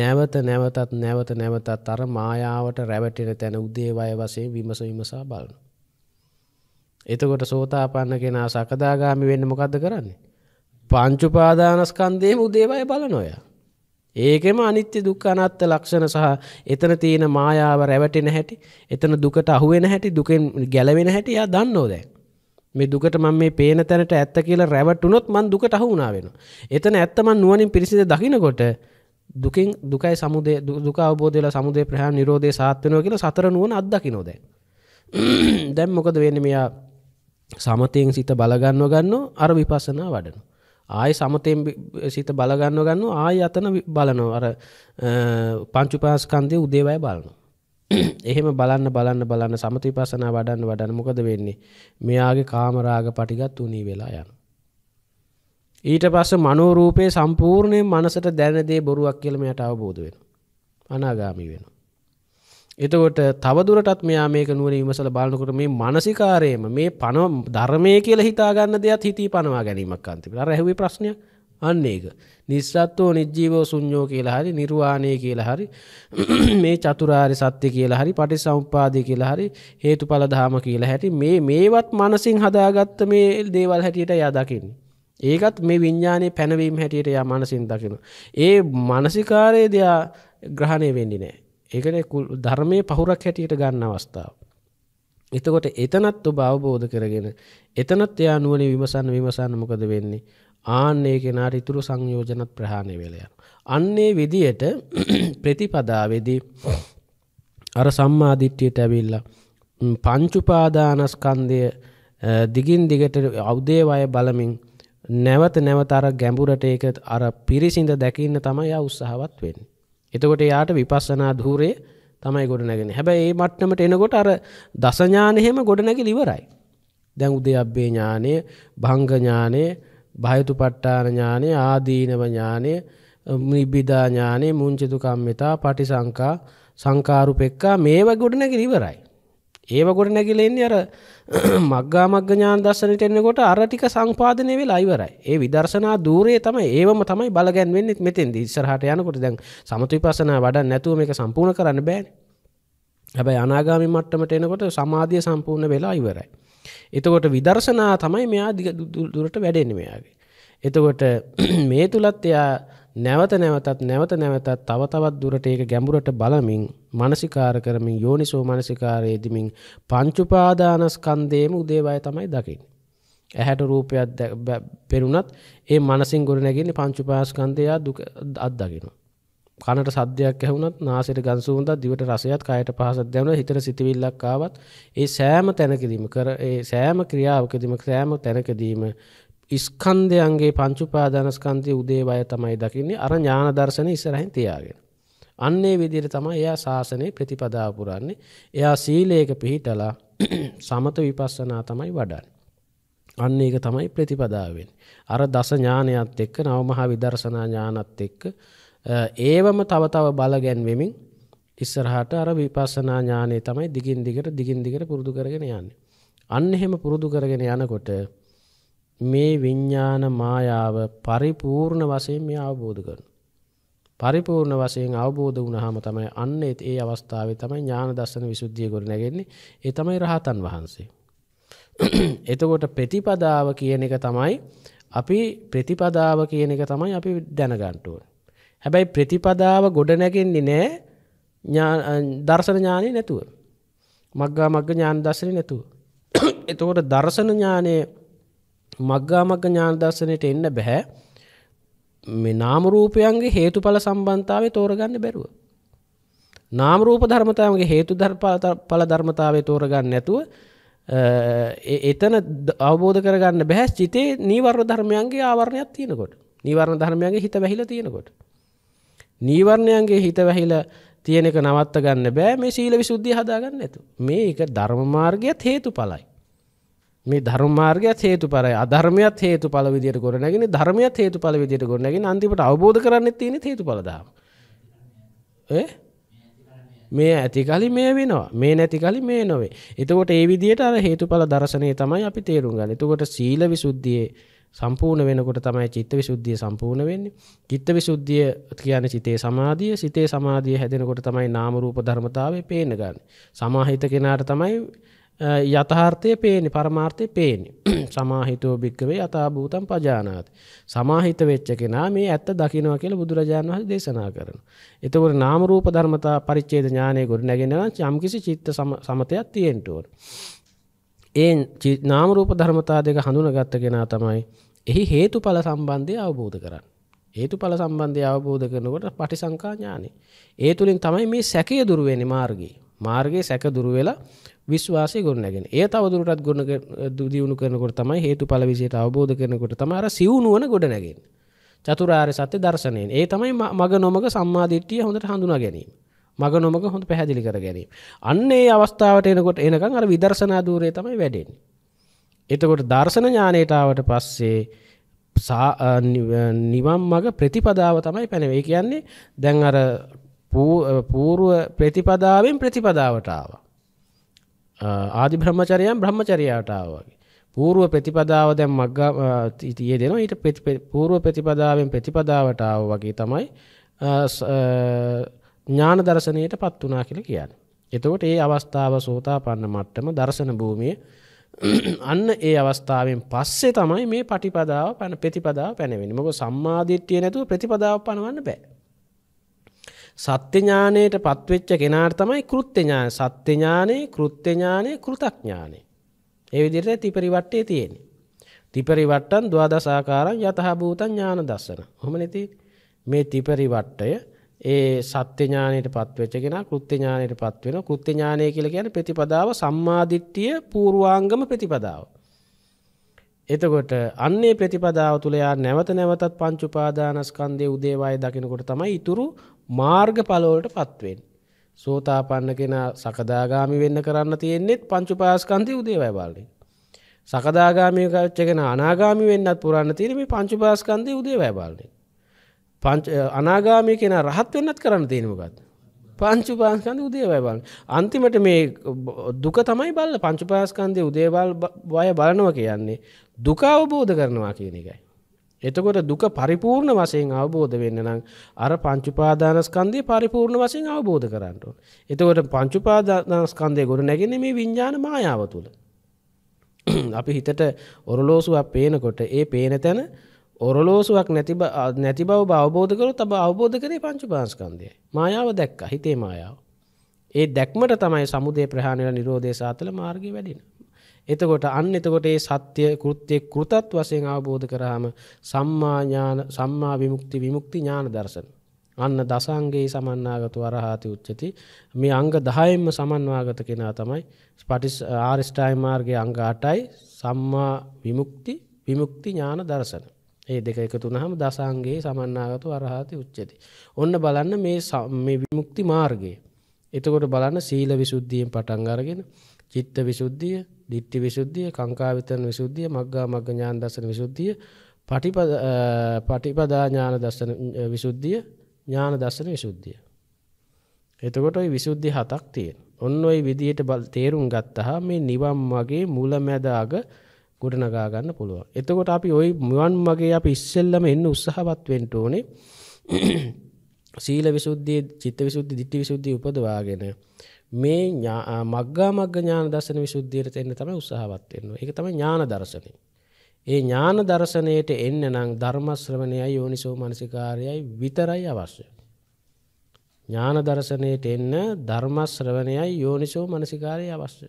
නැවත නැවතත් නැවත නැවතත් අර මායාවට රැවටෙන තැන උදේවය වශයෙන් විමස විමසා බලන එතකොට සෝතාපන්න කෙනා සකදාගාමි වෙන්න මොකක්ද කරන්නේ පංචුපාදානස්කන්දේම උදේවය බලන ඔයා ඒකෙම අනිත්‍ය දුක්ඛ අනාත්ත ලක්ෂණ සහ එතන තියෙන මායාව රැවටෙන හැටි එතන දුකට අහු වෙන හැටි දුකෙන් ගැලවෙන හැටි යා දන්නෝ දැන් මේ දුකට මම මේ පේන තැනට ඇත්ත කියලා රැවටුනොත් මං දුකට අහු වුණා වෙනවා එතන ඇත්ත මං නුවණින් පිරිසිදු දකින්නකොට දුකින් දුකයි සමුදය දුක අවබෝධ වෙලා සමුදය ප්‍රහාණ නිරෝධය සාත් වෙනවා කියලා සතර නුවණ අත්දකින්නෝ දැන් දැන් මොකද වෙන්නේ මෙයා සමතයෙන් සිත බලගන්නව ගන්නෝ අර විපස්සනා වඩනවා ආය සමතයෙන් සිත බලගන්න ගන්න ආය අතන බලනව අර පංචුපාස්කන්දය උදේවය බලනු. එහෙම බලන්න බලන්න බලන්න සමති පසනා වඩන්න වඩන්න මොකද වෙන්නේ මෙයාගේ කාමරාග පටිගත් වනී වෙලා යන. ඊට පස්ස මනෝරූපය සම්පූර්ණය මනසට දැනදේ බොරුවක් කියලමයට අවබෝධ වෙන. අනාගාමි වෙන. එතකොට තවදුරටත් මෙයා මේක නුවර විමසල බලනකොට මේ මනසිකාරයම මේ පන ධර්මය කියල හිතාගන්න දෙයක් හිතී පනවා ගැනීමක් අන්තිමට රැහවි ප්‍රශ්නය අන්න ඒක නිස්සත්වෝ නිජ්ජීවෝ සුඥෝ කියලා හරි නිර්වාණය කියලා හරි මේ චතුරාරි සත්‍ය කියලා හරි පටි සම්පාදය කියලා හරි හේතු පලදාම කියලා හැටි මේ මේවත් මනසින් හදාගත්ත මේ දේවල් හැටියට යදකින්නේ. ඒකත් මේ විඤ්ඥානය පැනවීම් හැටියට යා මනසින් දකින. ඒ මනසිකාරය දෙයා ග්‍රහණය වෙඩි නෑ ඒකන ධර්මය පහුරක් හැටියට ගන්න අවස්ථාව. එතකොට එතනත් ඔබ අවබෝධ කරගෙන එතනත් එයා නුවනේ විමසන්න විමසන්න මොකද වෙන්නේ ආන්නේ කෙනාට ඉතුරු සංයෝජනත් ප්‍රහාණය වෙලයන්. අන්නේ විදියට ප්‍රතිපදාවේදී අර සම්මාධිට්්‍යයට ඇවිල්ල පංචුපාදානස්කන්දය දිගින් දිගට අවදේවය බලමින් නැවත නැවතර ගැඹුරට ඒකත් අර පිරිසිඳ දැකින්න තමයි උත්සාහවත් වෙන්නේ. එතකොට යාට විපස්සනා ධූරය තමයි ගොඩනැගෙන හැබැයි ඒ මට්ටමට එනකොට අර දසඥානහෙම ගොඩනැකි ලිවරයි. දැන් උදේ අබ්බේ ඥානය භංගඥානය භයතු පට්ටානඥානය ආදීනවඥානය නිබ්බිධාඥානය මුංචිතු කම්මිතා පටි සංකා සංකාරු පෙක්කා මේව ගොඩනැකි ලිවරයි. ඒව ගොඩනැකිලෙන්නේ අර මග්ගා මග්ඥාන දස්සනට එන්නකොට අරටික සංපාදනය වෙලා අයිවරයි ඒ විදර්ශනා දූරේ තමයි ඒවම තමයි බලගැන්වෙන්නෙත් මෙතෙන්ද ඉස්සරහට යනකොට දැන් සමතු විපස්සනා වඩා නැතුව මේක සම්පූර්ණ කරන්න බෑනේ හැබැයි අනාගාමි මට්ටමට එනකොට සමාධිය සම්පූර්ණ වෙලා ඉවරයි. එතකොට විදර්ශනා තමයි මෙයා දුරට වැඩෙන්නේ මෙයාගේ. එතකොට මේ තුලත් එයා නැවත නැවතත් නැවත නැවතත් තව තවත් දුරට ඒක ගැඹුරට බලමින් මානසිකාර කරමින් යෝනිසෝ මානසිකාරයේදීමින් පංචඋපාදානස්කන්ධයේම උදේවය තමයි දකින්නේ. ඇහැට රූපයක් පෙනුනත් ඒ මනසින් ගොඩනැගෙන්නේ පංචඋපාස්කන්ධය දුක අත්දකිනවා. කනට සද්දයක් ඇහුණත් නාසයට ගඳ සුවඳක් දිවට රසයක් කයට පහසක් දැනුණා හිතට සිතවිල්ලක් ආවත් ඒ සෑම තැනකදීම කර ඒ සෑම ක්‍රියාවකදීම සෑම තැනකදීම ස්කන්ධයන්ගේ පංචුපාදානස්කන්ධය උදේ වය තමයි දකින්නේ අර ඥාන දර්ශන ඉස්සරහින් තියාගෙන. අන්නේ විදිහට තමයි එයා ශාසනය ප්‍රතිපදාව පුරන්නේ. එයා සීලයක පිහිටලා සමත විපස්සනා තමයි වඩන්නේ. අන්න ඒක තමයි ප්‍රතිපදාව අර දස ඥානයත් එක්ක නවමහා විදර්ශනා ඥානත් එක්ක ඒවම තව තව බල ගැන්වෙමින් ඉස්සරහට අර විපස්සනා ඥානය තමයි දිගින් දිගට දිගින් දිගට පුරුදු කරගෙන යන්නේ. අන්න එහෙම පුරුදු කරගෙන යනකොට මේ විඤ්ඥාන මායාව පරිපූර්ණ වසයෙන් මේ අවබෝධ කරන. පරිපූර්ණ වසයෙන් අවබෝධ වනහම තමයි අන්න ඒ අවස්ථාව තමයි ඥාන දස්සන විසුද්ධිය ගොඩ නැගෙන්නේ ඒ තමයි රහතන් වහන්සේ. එතකොට ප්‍රතිපදාව කියන එක තමයි අපි ප්‍රතිපදාව කියන එක තමයි අපි දැනගන්ටුව. හැබැයි ප්‍රතිපදාව ගොඩ නැගෙන්නේ නෑ දර්ශන ඥානය නැතුව. මක්ගා මක්ග ඥාන දස්සන නැතුව. එතකොට දර්ශන ඥානය මග්ගාමග්ග ඥානදර්ශනයට එන්න බැහැ මේ නාමරූපයන්ගේ හේතු පල සම්බන්ධාව තෝරගන්න බැරුව. නාමරූප ධර්මතාවගේ හේතු පල ධර්මතාවය තෝරගන්න නැතුව එතන අවබෝධ කරගන්න බැහැස් චිතේ නීවර්ව ධර්මයන්ගේ ආවරණයක් තියෙනකොට නිවර්ණ ධර්මයන්ගේ හිත වැහිල තියෙනකොට. නීවර්ණයන්ගේ හිත වැහිල තියෙන එක නවත්ත ගන්න බෑ මේ සීල විසුද්ධිය හදාගන්න ඇතු. මේ එක ධර්මමාර්ගයත් හේතු පලයි. මේ ධර්මාර්ගයත් හේතුඵලයි අධර්මයත් හේතුඵල විදියට ගොඩනගෙන ධර්මයත් හේතුඵල විදියට ගොඩනගෙන අන්තිමට අවබෝධ කරගන්න තියෙන හේතුඵල ධර්ම. ඈ මේ ඇති කලින් මේ වෙනවා. මේ නැති කලින් මේ නොවේ. එතකොට ඒ විදියට අර හේතුඵල දර්ශනය තමයි අපි තේරුම් ගන්න. එතකොට සීල විසුද්ධියේ සම්පූර්ණ වෙනකොට තමයි චිත්ත විසුද්ධිය සම්පූර්ණ වෙන්නේ. චිත්ත විසුද්ධිය කියන්නේ සිතේ සමාධිය. සිතේ සමාධිය හැදෙනකොට තමයි නාම රූප ධර්මතාවය පේන ගන්න. සමාහිත කෙනාට තමයි යථාර්ථය පේනි පරමාර්ථය පේනි සමාහිතෝ භික්කවේ යථා භූතම් පජානාති. සමාහිත වෙච්ච කෙනා මේ ඇත්ත දකිනවා කියලා බුදුරජාණන් වහන්සේ දේශනා කරනවා. එතකොට නාම රූප ධර්මතා පරිච්ඡේද ඥානය ගොඩ නැගෙන නම් යම්කිසි චිත්ත සමතයක් තියෙන්න ඕන. ඒ නාම රූප ධර්මතා දෙක හඳුනාගත්ත කෙනා තමයි එහි හේතුඵල සම්බන්ධය අවබෝධ කරන්නේ. හේතුඵල සම්බන්ධය අවබෝධ කරනකොට පටිසංකා ඥානෙ. ඒ තුලින් තමයි මේ සැකය දුර වෙන්නේ මාර්ගයේ. මාර්ගයේ සැක දුරු වෙලා විශ්වාසය ගොඩනගෙන ඒ තවදුරටත් ගොඩ දියුණු කරනකොට තමයි හේතු පල විසියට අවබෝධ කරනකොට තමාර සිවුණුවන ගොඩනැගෙන් චතුරාර් සත්‍ය දර්ශනයෙන් ඒ තමයි මග නොමක සම්මාධිට්ටිය හොඳට හඳුනා ගැනීම මග නොමක හොඳ පැහැදිලි කර ගැනීම අන්නේ අවස්ථාවට එනකොට එනකං අර විදර්ශනා දූරය තමයි වැඩෙන් එතකොට දර්ශන ඥානයටාවට පස්සේ නිවම් මග ප්‍රතිපදාව තමයි පැනවේ කියන්නේ දැන් අර පූර්ව ප්‍රතිපදාවෙන් ප්‍රතිපදාවට ආවා. ආදි බ්‍රහ්මචරයන් බ්‍රහ්මචරයාට ආවා වගේ. පූර්ව ප්‍රතිපදාව දැන් මග්ගා ඊටියේදෙනවා. ඊට පූර්ව ප්‍රතිපදාවෙන් ප්‍රතිපදාවට ආවා වගේ තමයි ඥාන දර්ශනයටපත් වුණා කියලා කියන්නේ. එතකොට මේ අවස්ථාව සෝතාපන්න මට්ටම දර්ශන භූමියේ අන්න ඒ අවස්ථාවෙන් පස්සේ තමයි මේ පටිපදාව පැන ප්‍රතිපදාව පැනවෙන්නේ. මොකද සම්මාදිට්ඨිය නැතුව ප්‍රතිපදාව පනවන්න බෑ. සත්‍ය ඥානයට පත්වෙච්ච කෙනාට තමයි කෘත්‍ය ඥාන. සත්‍ය ඥානෙ, කෘත්‍ය ඥානෙ, කෘතඥානෙ. ඒ විදිහට ත්‍රිපරිවට්ටේ තියෙන්නේ. ත්‍රිපරිවට්ටන් ද්වාදසාකාරං යතහ භූතං ඥාන දසන. කොහොමනේ තියෙන්නේ? මේ ත්‍රිපරිවට්ටය ඒ සත්‍ය ඥානයට පත්වෙච්ච කෙනා කෘත්‍ය ඥානයට පත් වෙනවා. කෘත්‍ය ඥානය කියලා කියන්නේ ප්‍රතිපදාව සම්මාදිට්ඨිය පූර්වාංගම ප්‍රතිපදාව. එතකොට අන්නේ ප්‍රතිපදාව තුළ යා නැවත නැවතත් පංච උපාදානස්කන්ධයේ උදේවාය දකිනකොට තමයි ඊතුරු මාර්ග පලෝලට පත්වෙන්. සෝතාපන්න කෙන සකදාගාමි වෙන්න කරන්න තියෙන්නේෙත් පංචුපාස්කන්ති උදේවැබාලි. සකදාගාමි කච්චගෙන අනාගාමි වෙන්නත් පුරන්න තිරම පංචුපාස්කන්ති උදේවැබාලි. අනාගාමි කෙන රහත් වෙන්නත් කරන්න තියෙනමකත්. පංචුපාස්කන්ද උදේවැබල් අන්තිමට මේ දුක තමයි බල්ල පංචුපාස්කන්දය උදේවල් බය බලනව කියන්නේ දුකාවබෝධ කරනවා කියන එකයි. එතකොට දුක පරිපූර්ණ වශයෙන් අවබෝධ වෙන්න නම් අර පංච උපාදානස්කන්ධය පරිපූර්ණ වශයෙන් අවබෝධ කරන්න ඕන. එතකොට පංච උපාදානස්කන්ධය ගොඩ නැගෙන්නේ මේ විඥාන මායාව තුල. අපි හිතට ඔරලෝසුවක් පේනකොට ඒ පේන තැන ඔරලෝසුවක් නැති නැති බව අවබෝධ කරොත් අප අවබෝධ කරේ පංච උපාදානස්කන්ධයයි. මායාව දැක්කා, හිතේ මායාව. ඒ දැක්මට තමයි සමුදේ ප්‍රහාණය නිරෝධය සාතල මාර්ගය වැඩිනේ. එතකොට අන්න එතකොට ඒ සත්‍ය කෘත්‍ය කෘතත් වශයෙන් අවබෝධ කරාම සම්මා ඥාන සම්මා විමුක්ති විමුක්ති ඥාන දර්ශන අන්න දසංගේ සමන්නාගත වරහාති උච්චති මේ අංග 10ෙම සමන්වාගත කෙනා තමයි පටිස් ආරිස්ටයි මාර්ගයේ අංග 8යි සම්මා විමුක්ති විමුක්ති ඥාන දර්ශන. මේ දෙක එකතු වුනහම දසංගේ සමන්නාගත වරහාති උච්චති. ඔන්න බලන්න මේ මේ විමුක්ති මාර්ගය. එතකොට බලන්න සීල විසුද්ධියෙන් පටන් අරගෙන චිත්ත විසුද්ධිය, දිට්ඨි විසුද්ධිය, කාංකා විතරන විසුද්ධිය, මග්ගා මග්ග ඥාන දර්ශන විසුද්ධිය, පටිපද පටිපදා ඥාන දර්ශන විසුද්ධිය, ඥාන දර්ශන විසුද්ධිය. එතකොට ওই විසුද්ධි හතක් තියෙන. ඔන්න ওই විදිහට තේරුම් ගත්තා මේ නිවන් මාගේ මූලමැද අග ගොඩනගා ගන්න පුළුවන්. එතකොට අපි ওই නිවන් මාගේ අපි ඉස්සෙල්ලම එන්න උත්සාහවත් වෙන්න ඕනේ. සීල විසුද්ධිය, චිත්ත විසුද්ධිය, ditthi විසුද්ධිය උපදවාගෙන මේ මග්ගා මග්ග ඥාන දර්ශන විසුද්ධියට එන්න තමයි උත්සාහවත් වෙන්නේ. ඒක තමයි ඥාන දර්ශනය. ඒ ඥාන දර්ශනයට එන්න නම් ධර්ම ශ්‍රවණයයි යෝනිසෝ මනසිකාරයයි විතරයි අවශ්‍ය. ඥාන දර්ශනයට එන්න ධර්ම ශ්‍රවණයයි යෝනිසෝ මනසිකාරයයි අවශ්‍ය.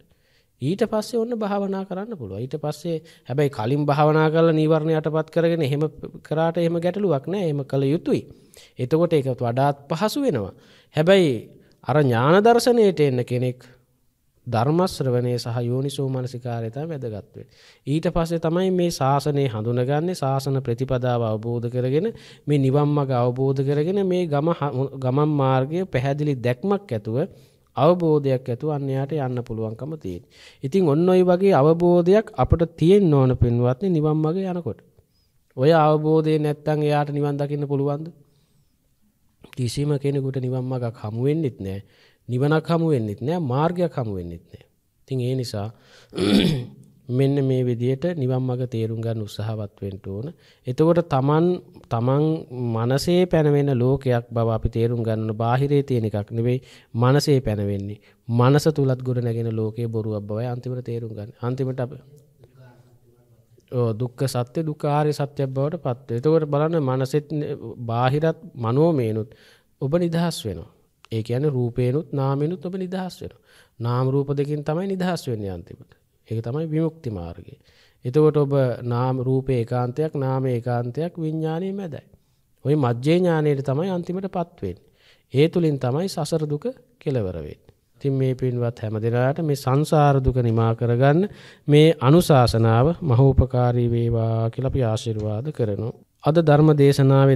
ඊට පස්සේ ඔන්න භාවනා කරන්න පුළුව ඊට පස්සේ හැබැයි කලින් භාවනා කල නිවරණ යටපත් කරගෙන එහෙම කරාට එහෙම ගැටලුවක් නෑ එහෙම කළ යුතුයි. එතකොට ඒක වඩාත් පහසු වෙනවා. හැබැයි අර ඥාන දර්ශනයට එන්න කෙනෙක් ධර්මශ්‍රවණය සහ යෝනිසෝ මනසිකාරයතා වැදගත්වේ. ඊට පස්සේ තමයි මේ ශාසනය හඳුනගන්නේ ශාසන ප්‍රතිපදාව අවබෝධ කරගෙන මේ නිවම්මග අවබෝධ කරගෙන මේ ගමන් මාර්ගය පැහැදිලි දැක්මක් ඇතුව අවබෝධයක් ඇතු අන්නයාට යන්න පුළුවන්කම තියෙන්. ඉතින් ඔන්න ඔයි වගේ අවබෝධයක් අපට තියෙන් ඕන පෙන්වත්න්නේ නිවම්මගේ යනකොට. ඔය අවබෝධය නැත්තන් එයාට නිවන් දකින්න පුළුවන්ද. කිසිම කෙනෙකුට නිවන් මගක් හමු වෙන්නෙත් නෑ නිවනක් හමු වෙන්නෙත් නෑ මාර්ගයක් හමු වෙන්නෙත් නෑ. ඉතින් ඒ නිසා මෙන්න මේ විදියට නිවන් මග තේරුම් ගන්න උත්සාහවත් වෙන්න ඕන. එතකොට තමන් තමන් මනසේ පැනවෙන ලෝකයක් බව අපි තේරුම් ගන්න බාහිරේ තියෙන එකක් නෙවෙයි මනසේ පැනවෙන්නේ. මනස තුලත් ගොඩ නැගෙන ලෝකයේ බොරුවක් බවයි අන්තිමට තේරුම් ගන්න. අන්තිමට දුක්ක සත්‍ය දුකාරය සත්‍යයක් බවට පත්ව එතකොට බලන්න මනසෙත් බාහිරත් මනෝමේනුත් ඔබ නිදහස් වෙනවා ඒ ඇන රූපයනුත් නාමිනුත් ඔබ නිදහස් වෙන නාම රූප දෙකින් තමයි නිදහස් වෙන්න අන්තිමට ඒක තමයි විමුක්ති මාර්ගය එතකොට ඔබ නාම රූප ඒකාන්තයක් නාම ඒකාන්තයක් විඤ්ඥානය මැදයි ඔය මජ්‍යඥානයට තමයි අන්තිමට පත්වෙන් ඒ තුළින් තමයි සසර දුක කෙලවරවෙන් ඉතින් මේ පින්වත් හැම දෙනාට මේ සංසාර දුක නිමා කරගන්න මේ අනුශාසනාව මහෝපකාරී වේවා කියලා අපි ආශිර්වාද කරනවා. අද ධර්ම දේශනාවේ